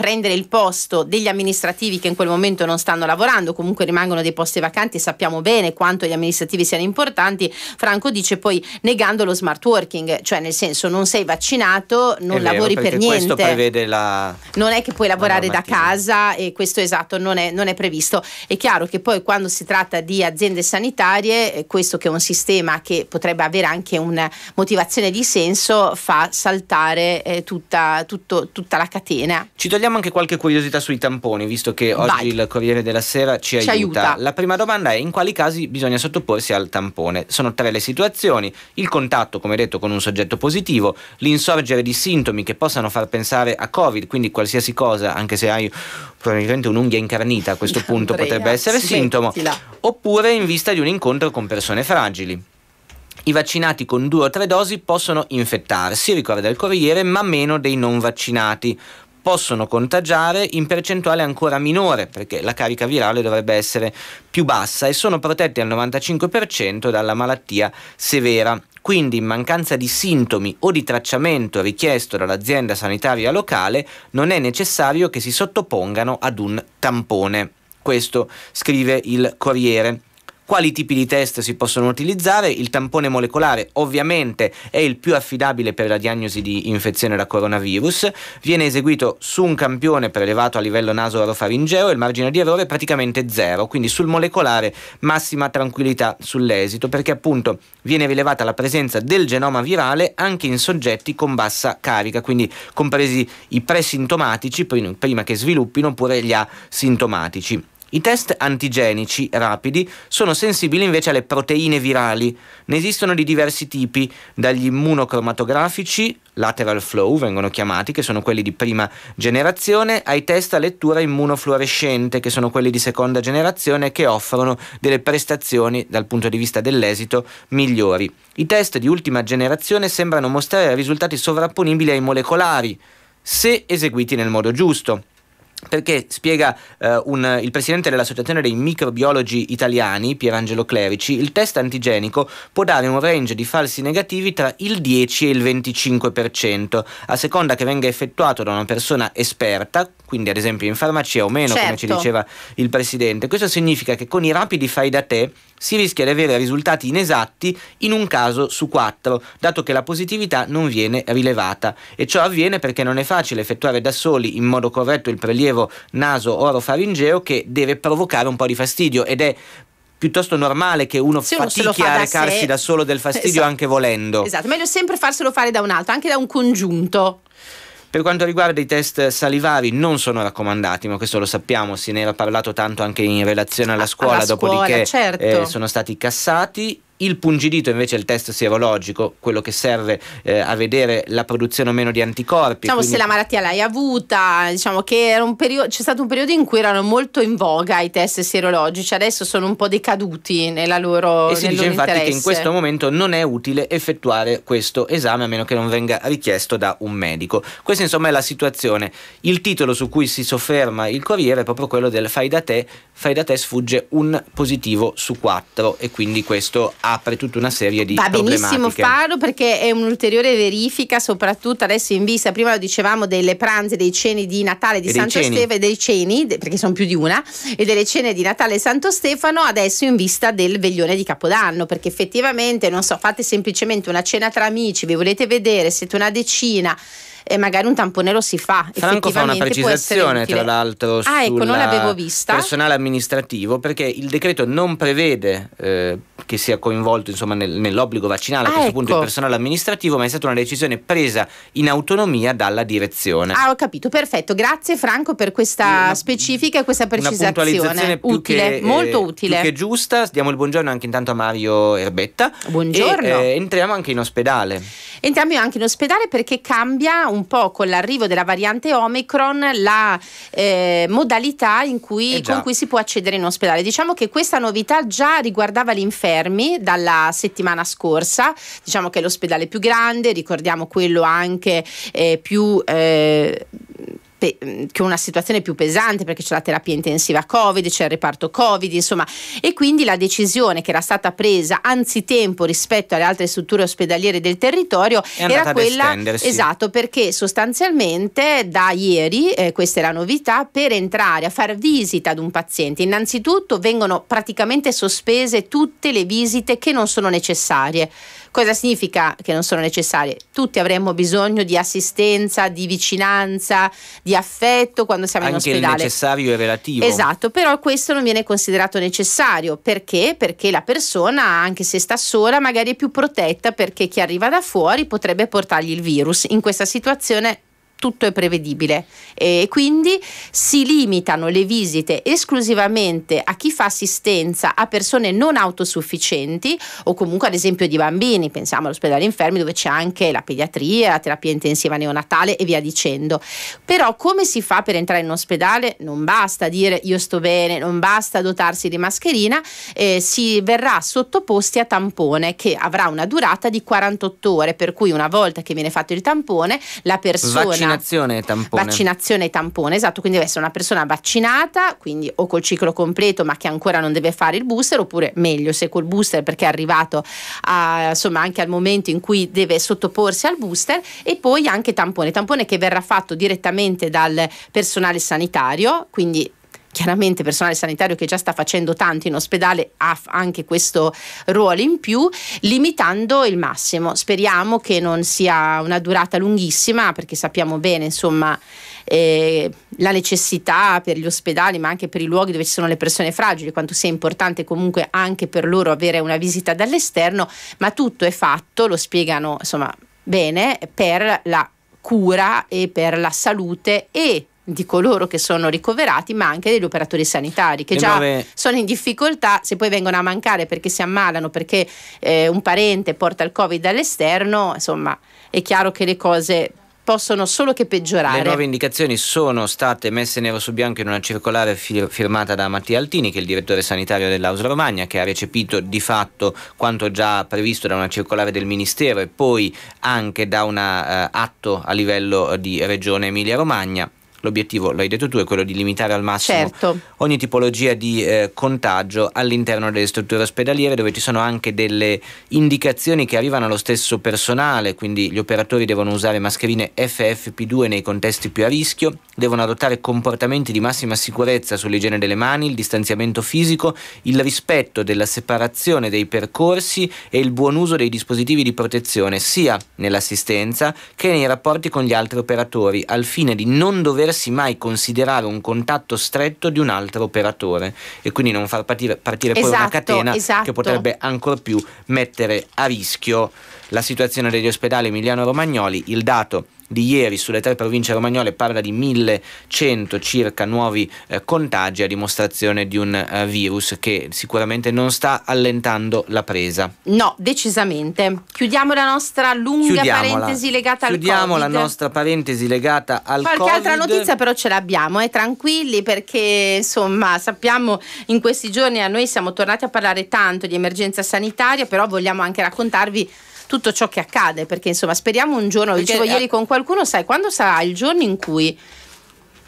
prendere il posto degli amministrativi che in quel momento non stanno lavorando, comunque rimangono dei posti vacanti, e sappiamo bene quanto gli amministrativi siano importanti, Franco dice poi negando lo smart working, cioè nel senso non sei vaccinato, non è lavori vero, per niente. Questo prevede la... Non è che puoi lavorare da casa e questo esatto non è, non è previsto. È chiaro che poi quando si tratta di aziende sanitarie, eh, questo che è un sistema che potrebbe avere anche una motivazione di senso, fa saltare eh, tutta, tutto, tutta la catena. Ci togliamo abbiamo anche qualche curiosità sui tamponi, visto che oggi Vai. il Corriere della Sera ci, ci aiuta. aiuta. La prima domanda è in quali casi bisogna sottoporsi al tampone? Sono tre le situazioni, il contatto, come detto, con un soggetto positivo, l'insorgere di sintomi che possano far pensare a Covid, quindi qualsiasi cosa, anche se hai probabilmente un'unghia incarnita a questo Andrea, punto potrebbe essere smettila. sintomo, oppure in vista di un incontro con persone fragili. I vaccinati con due o tre dosi possono infettarsi, ricorda il Corriere, ma meno dei non vaccinati possono contagiare in percentuale ancora minore perché la carica virale dovrebbe essere più bassa e sono protetti al 95% dalla malattia severa. Quindi in mancanza di sintomi o di tracciamento richiesto dall'azienda sanitaria locale non è necessario che si sottopongano ad un tampone. Questo scrive il Corriere quali tipi di test si possono utilizzare. Il tampone molecolare ovviamente è il più affidabile per la diagnosi di infezione da coronavirus, viene eseguito su un campione prelevato a livello naso-orofaringeo e il margine di errore è praticamente zero, quindi sul molecolare massima tranquillità sull'esito perché appunto viene rilevata la presenza del genoma virale anche in soggetti con bassa carica, quindi compresi i presintomatici prima che sviluppino oppure gli asintomatici. I test antigenici rapidi sono sensibili invece alle proteine virali. Ne esistono di diversi tipi, dagli immunocromatografici, lateral flow vengono chiamati, che sono quelli di prima generazione, ai test a lettura immunofluorescente, che sono quelli di seconda generazione, che offrono delle prestazioni dal punto di vista dell'esito migliori. I test di ultima generazione sembrano mostrare risultati sovrapponibili ai molecolari, se eseguiti nel modo giusto perché spiega eh, un, il presidente dell'Associazione dei microbiologi italiani, Pierangelo Clerici, il test antigenico può dare un range di falsi negativi tra il 10 e il 25%, a seconda che venga effettuato da una persona esperta, quindi ad esempio in farmacia o meno, certo. come ci certo. diceva il presidente. Questo significa che con i rapidi fai da te si rischia di avere risultati inesatti in un caso su quattro, dato che la positività non viene rilevata. E ciò avviene perché non è facile effettuare da soli in modo corretto il prelievo naso-orofaringeo che deve provocare un po' di fastidio ed è piuttosto normale che uno Se fatichi uno fa a recarsi da, da, solo del fastidio esatto. anche volendo. Esatto, meglio sempre farselo fare da un altro, anche da un congiunto. Per quanto riguarda i test salivari non sono raccomandati, ma questo lo sappiamo, se ne era parlato tanto anche in relazione alla scuola, alla dopodiché certo. eh, sono stati cassati il pungidito invece è il test serologico, quello che serve eh, a vedere la produzione o meno di anticorpi. Diciamo quindi... se la malattia l'hai avuta, diciamo che periodo, c'è stato un periodo in cui erano molto in voga i test serologici, cioè adesso sono un po' decaduti nella loro... E si dice infatti interesse. che in questo momento non è utile effettuare questo esame a meno che non venga richiesto da un medico. Questa insomma è la situazione. Il titolo su cui si sofferma il Corriere è proprio quello del fai da te, fai da te sfugge un positivo su quattro e quindi questo ha apre tutta una serie di Va benissimo farlo perché è un'ulteriore verifica, soprattutto adesso in vista, prima lo dicevamo, delle pranze, dei ceni di Natale di e Santo Stefano e dei ceni, perché sono più di una, e delle cene di Natale e Santo Stefano, adesso in vista del veglione di Capodanno, perché effettivamente, non so, fate semplicemente una cena tra amici, vi volete vedere, siete una decina, e magari un tampone lo si fa. Franco fa una precisazione tra l'altro ah, ecco, non l'avevo vista. personale amministrativo perché il decreto non prevede eh, che sia coinvolto insomma, nel, nell'obbligo vaccinale ah, a questo ecco. punto il ecco. personale amministrativo ma è stata una decisione presa in autonomia dalla direzione. Ah ho capito, perfetto, grazie Franco per questa una, specifica e questa precisazione utile, che, molto eh, utile. Più che giusta, diamo il buongiorno anche intanto a Mario Erbetta. Buongiorno. E, eh, entriamo anche in ospedale. Entriamo anche in ospedale perché cambia un un po' con l'arrivo della variante Omicron la eh, modalità cui, eh con cui si può accedere in ospedale. Diciamo che questa novità già riguardava gli infermi dalla settimana scorsa, diciamo che è l'ospedale più grande, ricordiamo quello anche eh, più eh, pe- che una situazione più pesante perché c'è la terapia intensiva Covid, c'è il reparto Covid, insomma, e quindi la decisione che era stata presa anzitempo rispetto alle altre strutture ospedaliere del territorio era quella esatto, perché sostanzialmente da ieri, eh, questa è la novità, per entrare a far visita ad un paziente, innanzitutto vengono praticamente sospese tutte le visite che non sono necessarie. Cosa significa che non sono necessarie? Tutti avremmo bisogno di assistenza, di vicinanza, di affetto quando siamo Anche in ospedale. Anche necessario e relativo. Esatto, però questo non viene considerato necessario. Perché? Perché la persona, anche se sta sola, magari è più protetta perché chi arriva da fuori potrebbe portargli il virus. In questa situazione tutto è prevedibile e quindi si limitano le visite esclusivamente a chi fa assistenza a persone non autosufficienti o comunque ad esempio di bambini, pensiamo all'ospedale infermi dove c'è anche la pediatria, la terapia intensiva neonatale e via dicendo. Però come si fa per entrare in ospedale? Non basta dire io sto bene, non basta dotarsi di mascherina, eh, si verrà sottoposti a tampone che avrà una durata di 48 ore, per cui una volta che viene fatto il tampone la persona... Vaccinata Vaccinazione e tampone. Vaccinazione e tampone, esatto, quindi deve essere una persona vaccinata, quindi o col ciclo completo ma che ancora non deve fare il booster, oppure meglio se col booster perché è arrivato a, insomma anche al momento in cui deve sottoporsi al booster e poi anche tampone, tampone che verrà fatto direttamente dal personale sanitario, quindi chiaramente personale sanitario che già sta facendo tanto in ospedale ha anche questo ruolo in più, limitando il massimo. Speriamo che non sia una durata lunghissima perché sappiamo bene insomma eh, la necessità per gli ospedali ma anche per i luoghi dove ci sono le persone fragili, quanto sia importante comunque anche per loro avere una visita dall'esterno, ma tutto è fatto, lo spiegano insomma bene, per la cura e per la salute e di coloro che sono ricoverati, ma anche degli operatori sanitari che e già vabbè. sono in difficoltà se poi vengono a mancare perché si ammalano, perché eh, un parente porta il Covid dall'esterno, insomma è chiaro che le cose possono solo che peggiorare. Le nuove indicazioni sono state messe nero su bianco in una circolare fir- firmata da Mattia Altini, che è il direttore sanitario dell'Ausla Romagna, che ha recepito di fatto quanto già previsto da una circolare del Ministero e poi anche da un uh, eh, atto a livello di Regione Emilia Romagna l'obiettivo, l'hai detto tu, è quello di limitare al massimo certo. ogni tipologia di eh, contagio all'interno delle strutture ospedaliere dove ci sono anche delle indicazioni che arrivano allo stesso personale, quindi gli operatori devono usare mascherine FFP2 nei contesti più a rischio, devono adottare comportamenti di massima sicurezza sull'igiene delle mani, il distanziamento fisico, il rispetto della separazione dei percorsi e il buon uso dei dispositivi di protezione sia nell'assistenza che nei rapporti con gli altri operatori al fine di non dover doversi mai considerare un contatto stretto di un altro operatore e quindi non far partire, partire esatto, poi una esatto, catena esatto. che potrebbe ancor più mettere a rischio la situazione degli ospedali Emiliano Romagnoli. Il dato di ieri sulle tre province romagnole parla di 1100 circa nuovi eh, contagi a dimostrazione di un eh, virus che sicuramente non sta allentando la presa. No, decisamente. Chiudiamo la nostra lunga parentesi legata al Chiudiamo Covid. Chiudiamo la nostra parentesi legata al Qualche Covid. Qualche altra notizia però ce l'abbiamo, eh, tranquilli perché insomma sappiamo in questi giorni a noi siamo tornati a parlare tanto di emergenza sanitaria, però vogliamo anche raccontarvi tutto ciò che accade, perché insomma speriamo un giorno, lo dicevo eh, ieri con qualcuno, sai, quando sarà il giorno in cui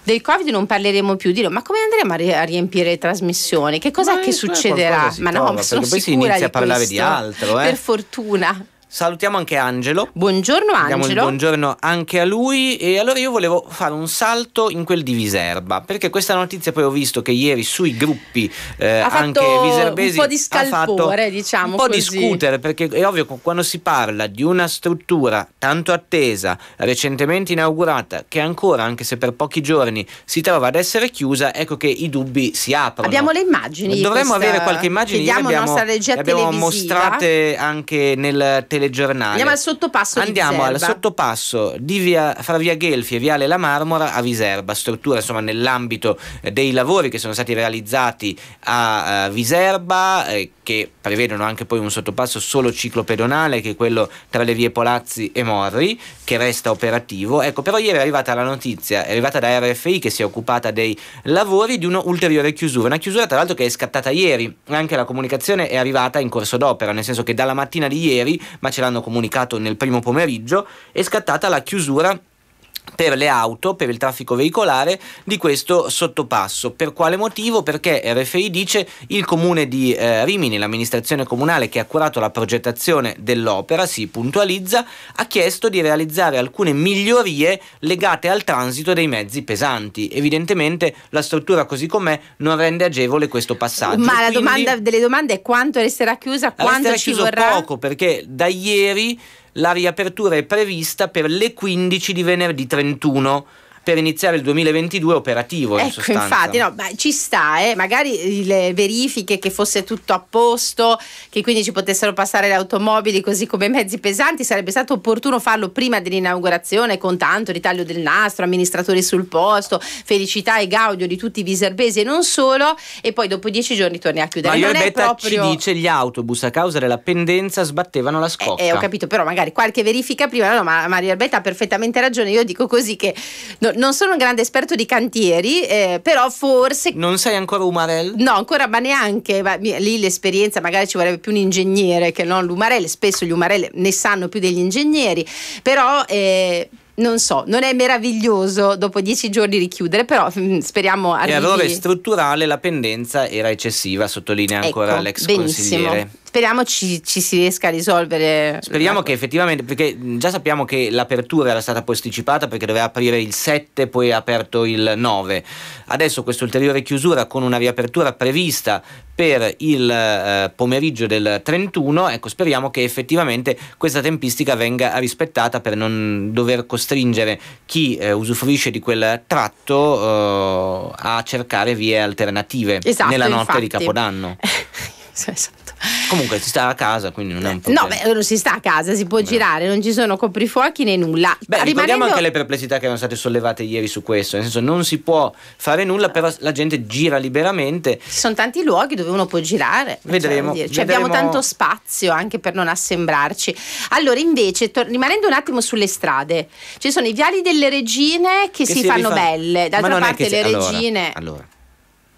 del Covid non parleremo più, dirò ma come andremo a riempire le trasmissioni? Che cos'è ma che eh, succederà? Ma no, trova, ma sono poi si inizia a parlare questo, di altro. Eh? Per fortuna. Salutiamo anche Angelo. Buongiorno Angelo. il buongiorno anche a lui. E allora io volevo fare un salto in quel di Viserba, perché questa notizia poi ho visto che ieri sui gruppi eh, anche viserbesi un po' di scalpore, diciamo un po' così. discutere, perché è ovvio che quando si parla di una struttura tanto attesa, recentemente inaugurata, che ancora, anche se per pochi giorni, si trova ad essere chiusa, ecco che i dubbi si aprono. Abbiamo le immagini. Dovremmo questa... avere qualche immagine, Chiediamo ieri abbiamo, abbiamo mostrate anche nel telegiornale telegiornale. Andiamo al sottopasso Andiamo al sottopasso di via, fra via Gelfi e viale La Marmora a Viserba, struttura insomma nell'ambito eh, dei lavori che sono stati realizzati a eh, Viserba. Eh, che prevedono anche poi un sottopasso solo ciclopedonale, che è quello tra le vie Polazzi e Morri, che resta operativo. Ecco, però ieri è arrivata la notizia, è arrivata da RFI che si è occupata dei lavori di un'ulteriore chiusura, una chiusura tra l'altro che è scattata ieri, anche la comunicazione è arrivata in corso d'opera, nel senso che dalla mattina di ieri, ma ce l'hanno comunicato nel primo pomeriggio, è scattata la chiusura per le auto, per il traffico veicolare di questo sottopasso. Per quale motivo? Perché RFI dice il comune di eh, Rimini, l'amministrazione comunale che ha curato la progettazione dell'opera, si puntualizza, ha chiesto di realizzare alcune migliorie legate al transito dei mezzi pesanti. Evidentemente la struttura così com'è non rende agevole questo passaggio. Ma la Quindi, domanda delle domande è quanto resterà chiusa, quanto resterà ci chiuso vorrà? poco perché da ieri la riapertura è prevista per le 15 di venerdì 31 per iniziare il 2022 operativo. Ecco, in infatti, no, ma ci sta, eh? magari le verifiche che fosse tutto a posto, che quindi ci potessero passare le automobili così come mezzi pesanti, sarebbe stato opportuno farlo prima dell'inaugurazione con tanto ritaglio del nastro, amministratori sul posto, felicità e gaudio di tutti i viserbesi e non solo, e poi dopo dieci giorni torni a chiudere. Ma io non è proprio... ci dice gli autobus a causa della pendenza sbattevano la eh, scocca. Eh, eh, ho capito, però magari qualche verifica prima, no, no ma Maria Arbetta ha perfettamente ragione, io dico così che... No, non sono un grande esperto di cantieri, eh, però forse... Non sei ancora Umarell? No, ancora, ma neanche. Ma, lì l'esperienza magari ci vorrebbe più un ingegnere che non l'Umarell. Spesso gli Umarell ne sanno più degli ingegneri, però... Eh, non so, non è meraviglioso dopo dieci giorni richiudere, però mm, speriamo arrivi... Errore strutturale, la pendenza era eccessiva, sottolinea ancora ecco, l'ex benissimo. consigliere. Speriamo ci, ci, si riesca a risolvere. Speriamo la... che effettivamente, perché già sappiamo che l'apertura era stata posticipata perché doveva aprire il 7, poi ha aperto il 9. Adesso questa ulteriore chiusura con una riapertura prevista per il eh, pomeriggio del 31, ecco, speriamo che effettivamente questa tempistica venga rispettata per non dover costringere chi eh, usufruisce di quel tratto eh, a cercare vie alternative esatto, nella notte infatti. di Capodanno. Comunque si sta a casa, quindi non è un problema. No, beh, non si sta a casa, si può no. girare, non ci sono coprifuochi né nulla. Beh, Rimanendo... ricordiamo anche le perplessità che erano state sollevate ieri su questo, nel senso non si può fare nulla, però la gente gira liberamente. Ci sono tanti luoghi dove uno può girare. Vedremo. Cioè, vedremo. Cioè, abbiamo tanto spazio anche per non assembrarci. Allora, invece, tor- rimanendo un attimo sulle strade, ci sono i viali delle regine che, che si, si, fanno rifà... belle, d'altra parte le allora, regine... Allora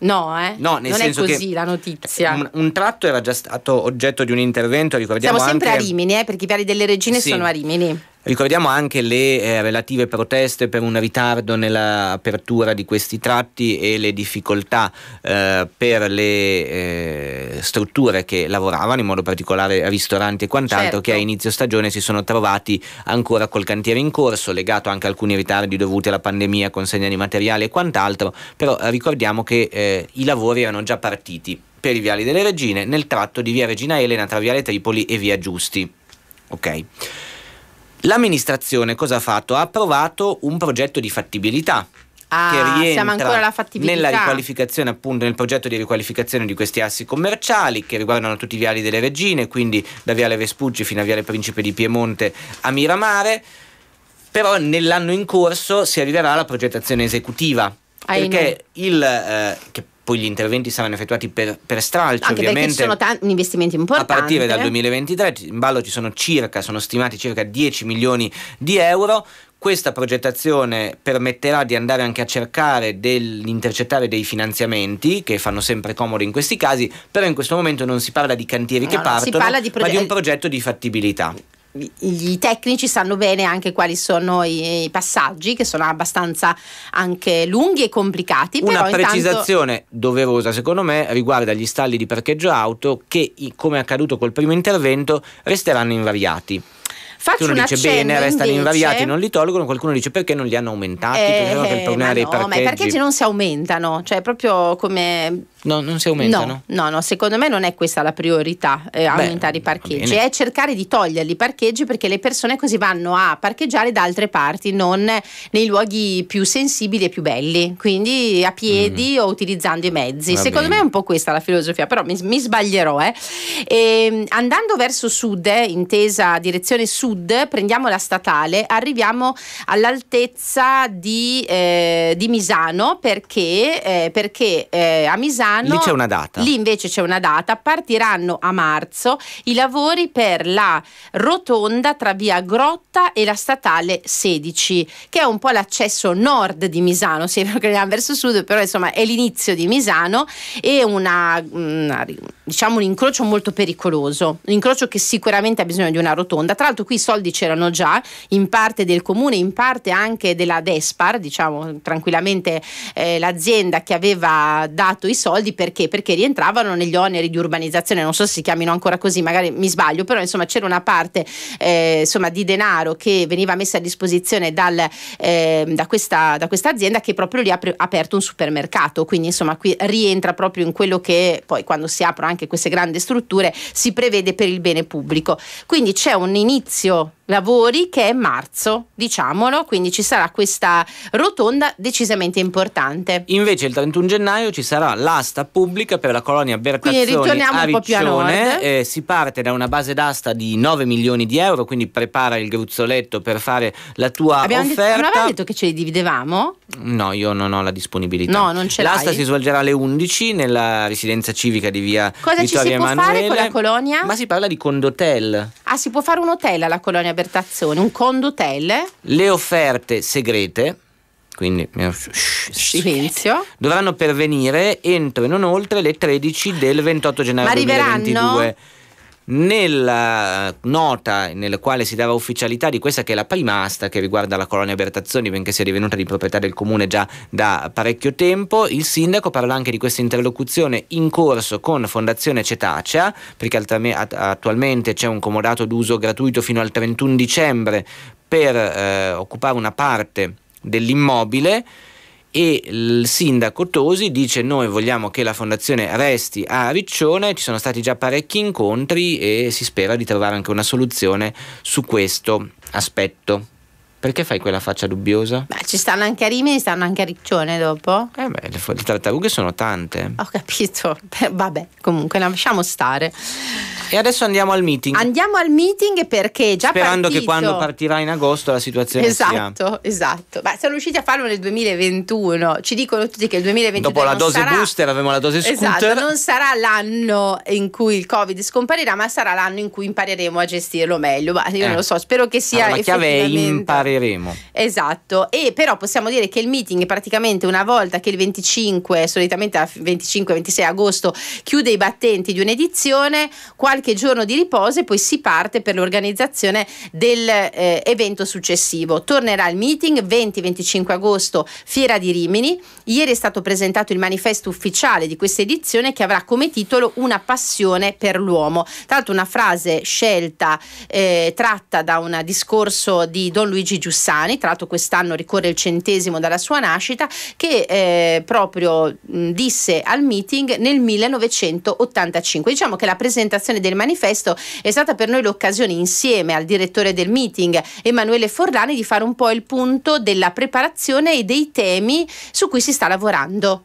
No, eh? no non è così la notizia. Un, un, tratto era già stato oggetto di un intervento, ricordiamo Siamo sempre anche... a Rimini, eh, perché i piani delle regine sì. sono a Rimini. Ricordiamo anche le eh, relative proteste per un ritardo nell'apertura di questi tratti e le difficoltà eh, per le eh, strutture che lavoravano, in modo particolare ristoranti e quant'altro, certo. che a certo. inizio stagione si sono trovati ancora col cantiere in corso, legato anche a alcuni ritardi dovuti alla pandemia, consegna di materiale e quant'altro, però ricordiamo che eh, i lavori erano già partiti per i Viali delle Regine nel tratto di Via Regina Elena tra Viale Tripoli e Via Giusti. Okay. L'amministrazione cosa ha fatto? Ha approvato un progetto di fattibilità ah, che rientra nella riqualificazione, appunto, nel progetto di riqualificazione di questi assi commerciali che riguardano tutti i viali delle Regine, quindi da Viale Vespucci fino a Viale Principe di Piemonte a Miramare. Però nell'anno in corso si arriverà alla progettazione esecutiva, Ai perché il, eh, che poi gli interventi saranno effettuati per, per stralcio Anche ovviamente. sono tanti investimenti importanti. A partire dal 2023 in ballo ci sono circa, sono stimati circa 10 milioni di euro, questa progettazione permetterà di andare anche a cercare di intercettare dei finanziamenti che fanno sempre comodo in questi casi, però in questo momento non si parla di cantieri no, che partono, di proge- ma di un progetto di fattibilità i tecnici sanno bene anche quali sono i passaggi che sono abbastanza anche lunghi e complicati. Una precisazione intanto... doverosa secondo me riguarda gli stalli di parcheggio auto che come è accaduto col primo intervento resteranno invariati. Faccio qualcuno dice bene, restano invece, invariati, non li tolgono, qualcuno dice perché non li hanno aumentati, eh, che il eh, problema ma no, dei parcheggi. ma i parcheggi non si aumentano, cioè proprio come No, non si aumentano? No, no, no, secondo me non è questa la priorità, eh, Beh, aumentare i parcheggi, è cercare di toglierli i parcheggi perché le persone così vanno a parcheggiare da altre parti, non nei luoghi più sensibili e più belli, quindi a piedi mm. o utilizzando i mezzi. Va secondo bene. me è un po' questa la filosofia, però mi, mi sbaglierò. Eh. E, ehm, andando verso sud, eh, intesa direzione sud, prendiamo la statale, arriviamo all'altezza di, eh, di Misano perché, eh, perché eh, a Misano Milano. Lì c'è una data. Lì invece c'è una data. Partiranno a marzo i lavori per la rotonda tra via Grotta e la statale 16, che è un po' l'accesso nord di Misano, sempre che andiamo verso sud, però insomma è l'inizio di Misano e una, mm, una, diciamo un incrocio molto pericoloso, un incrocio che sicuramente ha bisogno di una rotonda. Tra l'altro qui i soldi c'erano già, in parte del comune, in parte anche della Despar, diciamo tranquillamente eh, l'azienda che aveva dato i soldi soldi perché? Perché rientravano negli oneri di urbanizzazione, non so se si chiamino ancora così, magari mi sbaglio, però insomma c'era una parte eh, insomma, di denaro che veniva messa a disposizione dal, eh, da, questa, da, questa, azienda che proprio lì ha pre- aperto un supermercato, quindi insomma qui rientra proprio in quello che poi quando si aprono anche queste grandi strutture si prevede per il bene pubblico. Quindi c'è un inizio lavori che è marzo, diciamolo, quindi ci sarà questa rotonda decisamente importante. Invece il 31 gennaio ci sarà l'asta d'asta pubblica per la colonia Bertazzoni a Riccione. Eh, si parte da una base d'asta di 9 milioni di euro, quindi prepara il gruzzoletto per fare la tua Abbiamo offerta. Detto, non avevamo detto che ce li dividevamo? No, io non ho la disponibilità. No, non ce l'hai. L'asta si svolgerà alle 11 nella residenza civica di via Cosa Vittoria Emanuele. ci si può fare con la colonia? Ma si parla di condotel. Ah, si può fare un hotel alla colonia Bertazzoni, un condotel? Le offerte segrete quindi silenzio dovranno pervenire entro e non oltre le 13 del 28 gennaio Ma 2022 nella nota nella quale si dava ufficialità di questa che è la prima asta che riguarda la colonia Bertazzoni, benché sia divenuta di proprietà del comune già da parecchio tempo, il sindaco parla anche di questa interlocuzione in corso con Fondazione Cetacea, perché attualmente c'è un comodato d'uso gratuito fino al 31 dicembre per eh, occupare una parte dell'immobile e il sindaco Tosi dice noi vogliamo che la fondazione resti a Riccione, ci sono stati già parecchi incontri e si spera di trovare anche una soluzione su questo aspetto. Perché fai quella faccia dubbiosa? Beh, ci stanno anche a Rimini, stanno anche a Riccione dopo. Eh beh, le, le tartarughe sono tante. Ho capito. vabbè, comunque lasciamo stare. E adesso andiamo al meeting. Andiamo al meeting perché già Sperando partito. che quando partirà in agosto la situazione esatto, sia. Esatto, esatto. Beh, sono riusciti a farlo nel 2021. Ci dicono tutti che il 2021 Dopo la dose sarà... booster avevamo la dose esatto, scooter. Esatto, non sarà l'anno in cui il Covid scomparirà, ma sarà l'anno in cui impareremo a gestirlo meglio. Ma io eh. non lo so, spero che sia allora, la chiave è imparare parleremo. Esatto, e però possiamo dire che il meeting praticamente una volta che il 25, solitamente a 25-26 agosto, chiude i battenti di un'edizione, qualche giorno di riposo e poi si parte per l'organizzazione dell'evento eh, successivo. Tornerà il meeting 20-25 agosto, Fiera di Rimini, Ieri è stato presentato il manifesto ufficiale di questa edizione che avrà come titolo Una passione per l'uomo. Tra l'altro una frase scelta eh, tratta da un discorso di Don Luigi Giussani, tra l'altro quest'anno ricorre il centesimo dalla sua nascita, che eh, proprio mh, disse al meeting nel 1985. Diciamo che la presentazione del manifesto è stata per noi l'occasione insieme al direttore del meeting Emanuele Forlani di fare un po' il punto della preparazione e dei temi su cui si sta lavorando.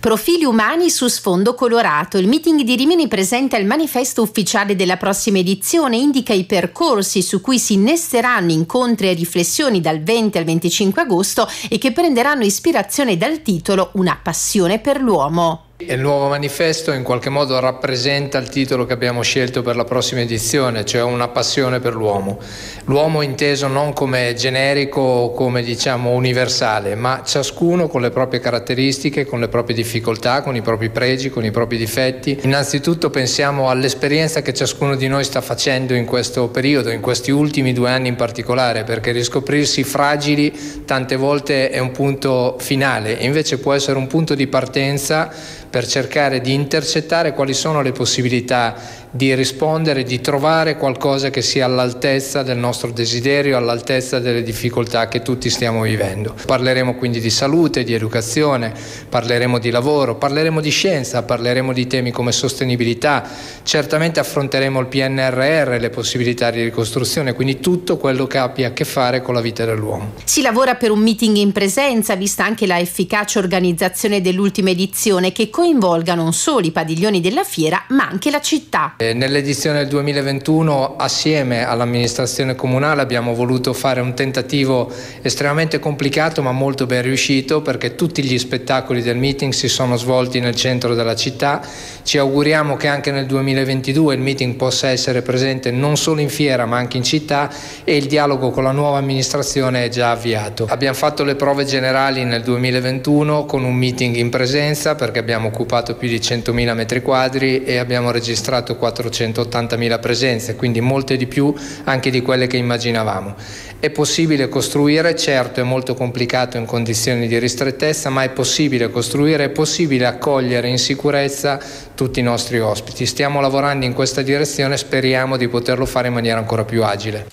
Profili umani su sfondo colorato. Il meeting di Rimini presenta il manifesto ufficiale della prossima edizione, indica i percorsi su cui si innesteranno incontri e riflessioni dal 20 al 25 agosto e che prenderanno ispirazione dal titolo Una passione per l'uomo. Il nuovo manifesto in qualche modo rappresenta il titolo che abbiamo scelto per la prossima edizione, cioè una passione per l'uomo. L'uomo inteso non come generico o come diciamo universale, ma ciascuno con le proprie caratteristiche, con le proprie difficoltà, con i propri pregi, con i propri difetti. Innanzitutto pensiamo all'esperienza che ciascuno di noi sta facendo in questo periodo, in questi ultimi due anni in particolare, perché riscoprirsi fragili tante volte è un punto finale, invece può essere un punto di partenza per cercare di intercettare quali sono le possibilità di rispondere, di trovare qualcosa che sia all'altezza del nostro desiderio, all'altezza delle difficoltà che tutti stiamo vivendo. Parleremo quindi di salute, di educazione, parleremo di lavoro, parleremo di scienza, parleremo di temi come sostenibilità, certamente affronteremo il PNRR, le possibilità di ricostruzione, quindi tutto quello che abbia a che fare con la vita dell'uomo. Si lavora per un meeting in presenza, vista anche la efficace organizzazione dell'ultima edizione che coinvolga non solo i padiglioni della fiera, ma anche la città. Eh, nell'edizione del 2021 assieme all'amministrazione comunale abbiamo voluto fare un tentativo estremamente complicato ma molto ben riuscito perché tutti gli spettacoli del meeting si sono svolti nel centro della città. Ci auguriamo che anche nel 2022 il meeting possa essere presente non solo in fiera ma anche in città e il dialogo con la nuova amministrazione è già avviato. Abbiamo fatto le prove generali nel 2021 con un meeting in presenza perché abbiamo occupato più di 100.000 metri quadri e abbiamo registrato 4 480.000 presenze, quindi molte di più anche di quelle che immaginavamo. È possibile costruire, certo è molto complicato in condizioni di ristrettezza, ma è possibile costruire, è possibile accogliere in sicurezza tutti i nostri ospiti. Stiamo lavorando in questa direzione speriamo di poterlo fare in maniera ancora più agile.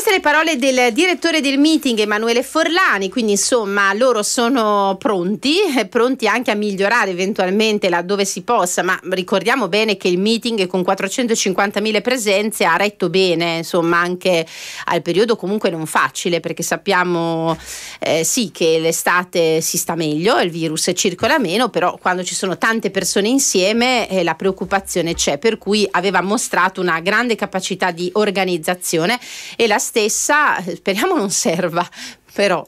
Queste le parole del direttore del meeting Emanuele Forlani, quindi insomma loro sono pronti, eh, pronti anche a migliorare eventualmente laddove si possa, ma ricordiamo bene che il meeting con 450.000 presenze ha retto bene, insomma anche al periodo comunque non facile perché sappiamo eh, sì che l'estate si sta meglio, il virus circola meno, però quando ci sono tante persone insieme eh, la preoccupazione c'è, per cui aveva mostrato una grande capacità di organizzazione e la stessa eh, speriamo non serva però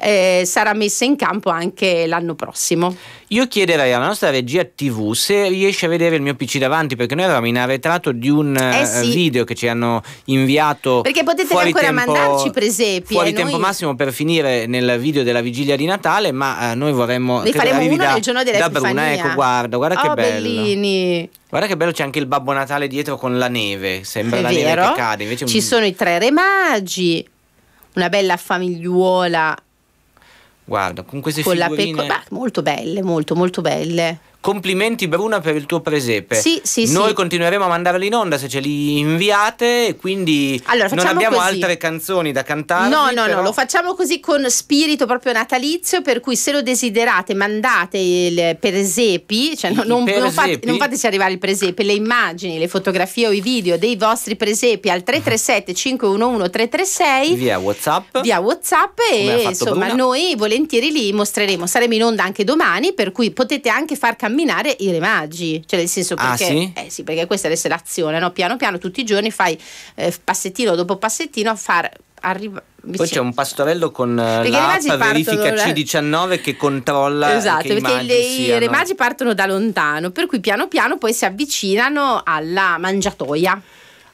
eh, sarà messa in campo anche l'anno prossimo. Io chiederei alla nostra regia TV se riesce a vedere il mio PC davanti, perché noi eravamo in arretrato di un eh, eh sì. video che ci hanno inviato. Perché potete ancora tempo, mandarci presepi. Fuori eh, tempo noi... massimo per finire nel video della vigilia di Natale, ma eh, noi vorremmo. Ne faremo uno da, nel giorno della Da Bruna, ecco, guarda, guarda oh, che bello. Bellini. Guarda che bello, c'è anche il Babbo Natale dietro con la neve. Sembra È la vero? neve che cade. Invece Ci un... sono i tre re magi una bella famigliuola Guarda, con queste con figurine... La pecora, molto belle, molto molto belle. Complimenti Bruna per il tuo presepe. Sì, sì, Noi sì. continueremo a mandarli in onda se ce li inviate, quindi allora, non abbiamo così. altre canzoni da cantare. No, no, però... no, lo facciamo così con spirito proprio natalizio, per cui se lo desiderate mandate il presepi, cioè non, non, non, fate, non fateci arrivare il presepe, le immagini, le fotografie o i video dei vostri presepi al 337 511 336 via Whatsapp. Via Whatsapp e insomma Bruna. noi volentieri li mostreremo. Saremo in onda anche domani, per cui potete anche far cambiare camminare i remaggi, cioè nel senso ah, perché, ah, sì? Eh, sì, perché questa deve essere l'azione, no? piano piano tutti i giorni fai eh, passettino dopo passettino a far arrivare poi c'è un pastorello con eh, la verifica C19 che controlla esatto perché i remagi partono da lontano per cui piano piano poi si avvicinano alla mangiatoia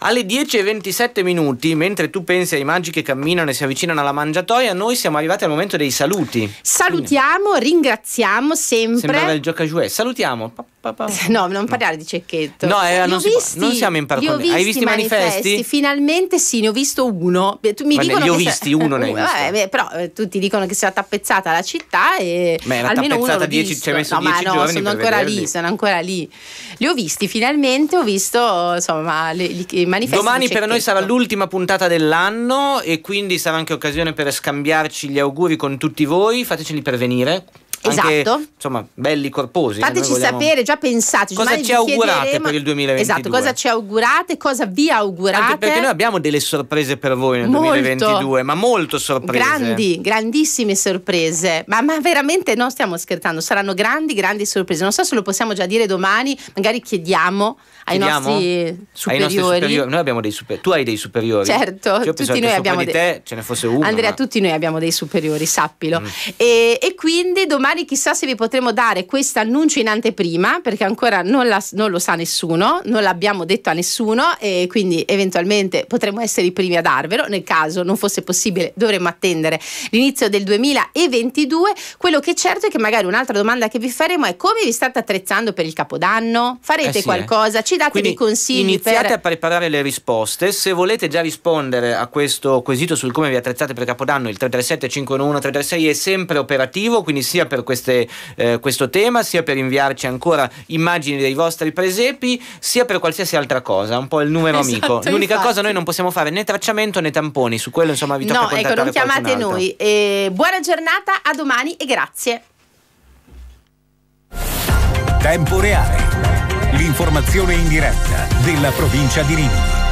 alle 10 e 27 minuti, mentre tu pensi ai magi che camminano e si avvicinano alla mangiatoia, noi siamo arrivati al momento dei saluti. Salutiamo, Quindi. ringraziamo sempre. Sembrava il gioco a eh. jouet. Salutiamo. No, non parlare no. di cecchetto. No, eh, non, visti, non, siamo in parcondizione. Hai visto i manifesti? manifesti? Finalmente sì, ne ho visto uno. Tu, mi Vabbè, li ho visti, uno ne hai visto. Vabbè, però eh, tutti dicono che sia tappezzata la città e Beh, era almeno uno l'ho dieci, visto. Ci hai messo no, ma no, sono ancora vederli. lì, sono ancora lì. Li ho visti finalmente, ho visto insomma le, le, manifesti. Domani per noi sarà l'ultima puntata dell'anno e quindi sarà anche occasione per scambiarci gli auguri con tutti voi. Fateceli per venire anche, esatto. insomma, belli corposi. Fateci vogliamo... sapere, già pensate. Cosa ci augurate per il 2022? Esatto, cosa ci augurate, cosa vi augurate. Anche perché noi abbiamo delle sorprese per voi nel molto. 2022, ma molto sorprese. Grandi, grandissime sorprese. Ma, ma, veramente non stiamo scherzando, saranno grandi, grandi sorprese. Non so se lo possiamo già dire domani, magari chiediamo ai, nostri, superiori. ai nostri superiori. Noi abbiamo dei superiori. Tu hai dei superiori. Certo, cioè, tutti noi abbiamo dei... te ce ne fosse uno. Andrea, ma... tutti noi abbiamo dei superiori, sappilo. Mm. E, e quindi domani Domani chissà se vi potremo dare questo annuncio in anteprima, perché ancora non, la, non, lo sa nessuno, non l'abbiamo detto a nessuno e quindi eventualmente potremo essere i primi a darvelo. Nel caso non fosse possibile dovremmo attendere l'inizio del 2022. Quello che è certo è che magari un'altra domanda che vi faremo è come vi state attrezzando per il Capodanno? Farete eh sì, eh. qualcosa? Ci date dei consigli? Iniziate per... a preparare le risposte. Se volete già rispondere a questo quesito sul come vi attrezzate per Capodanno, il 337 511 336 è sempre operativo, quindi sia per per queste, eh, questo tema, sia per inviarci ancora immagini dei vostri presepi, sia per qualsiasi altra cosa, un po' il numero esatto, amico. L'unica infatti. cosa noi non possiamo fare né tracciamento né tamponi, su quello insomma vi tocca No, ecco, non chiamate noi. Eh, buona giornata, a domani e grazie. Tempo reale. L'informazione in diretta della provincia di Rimini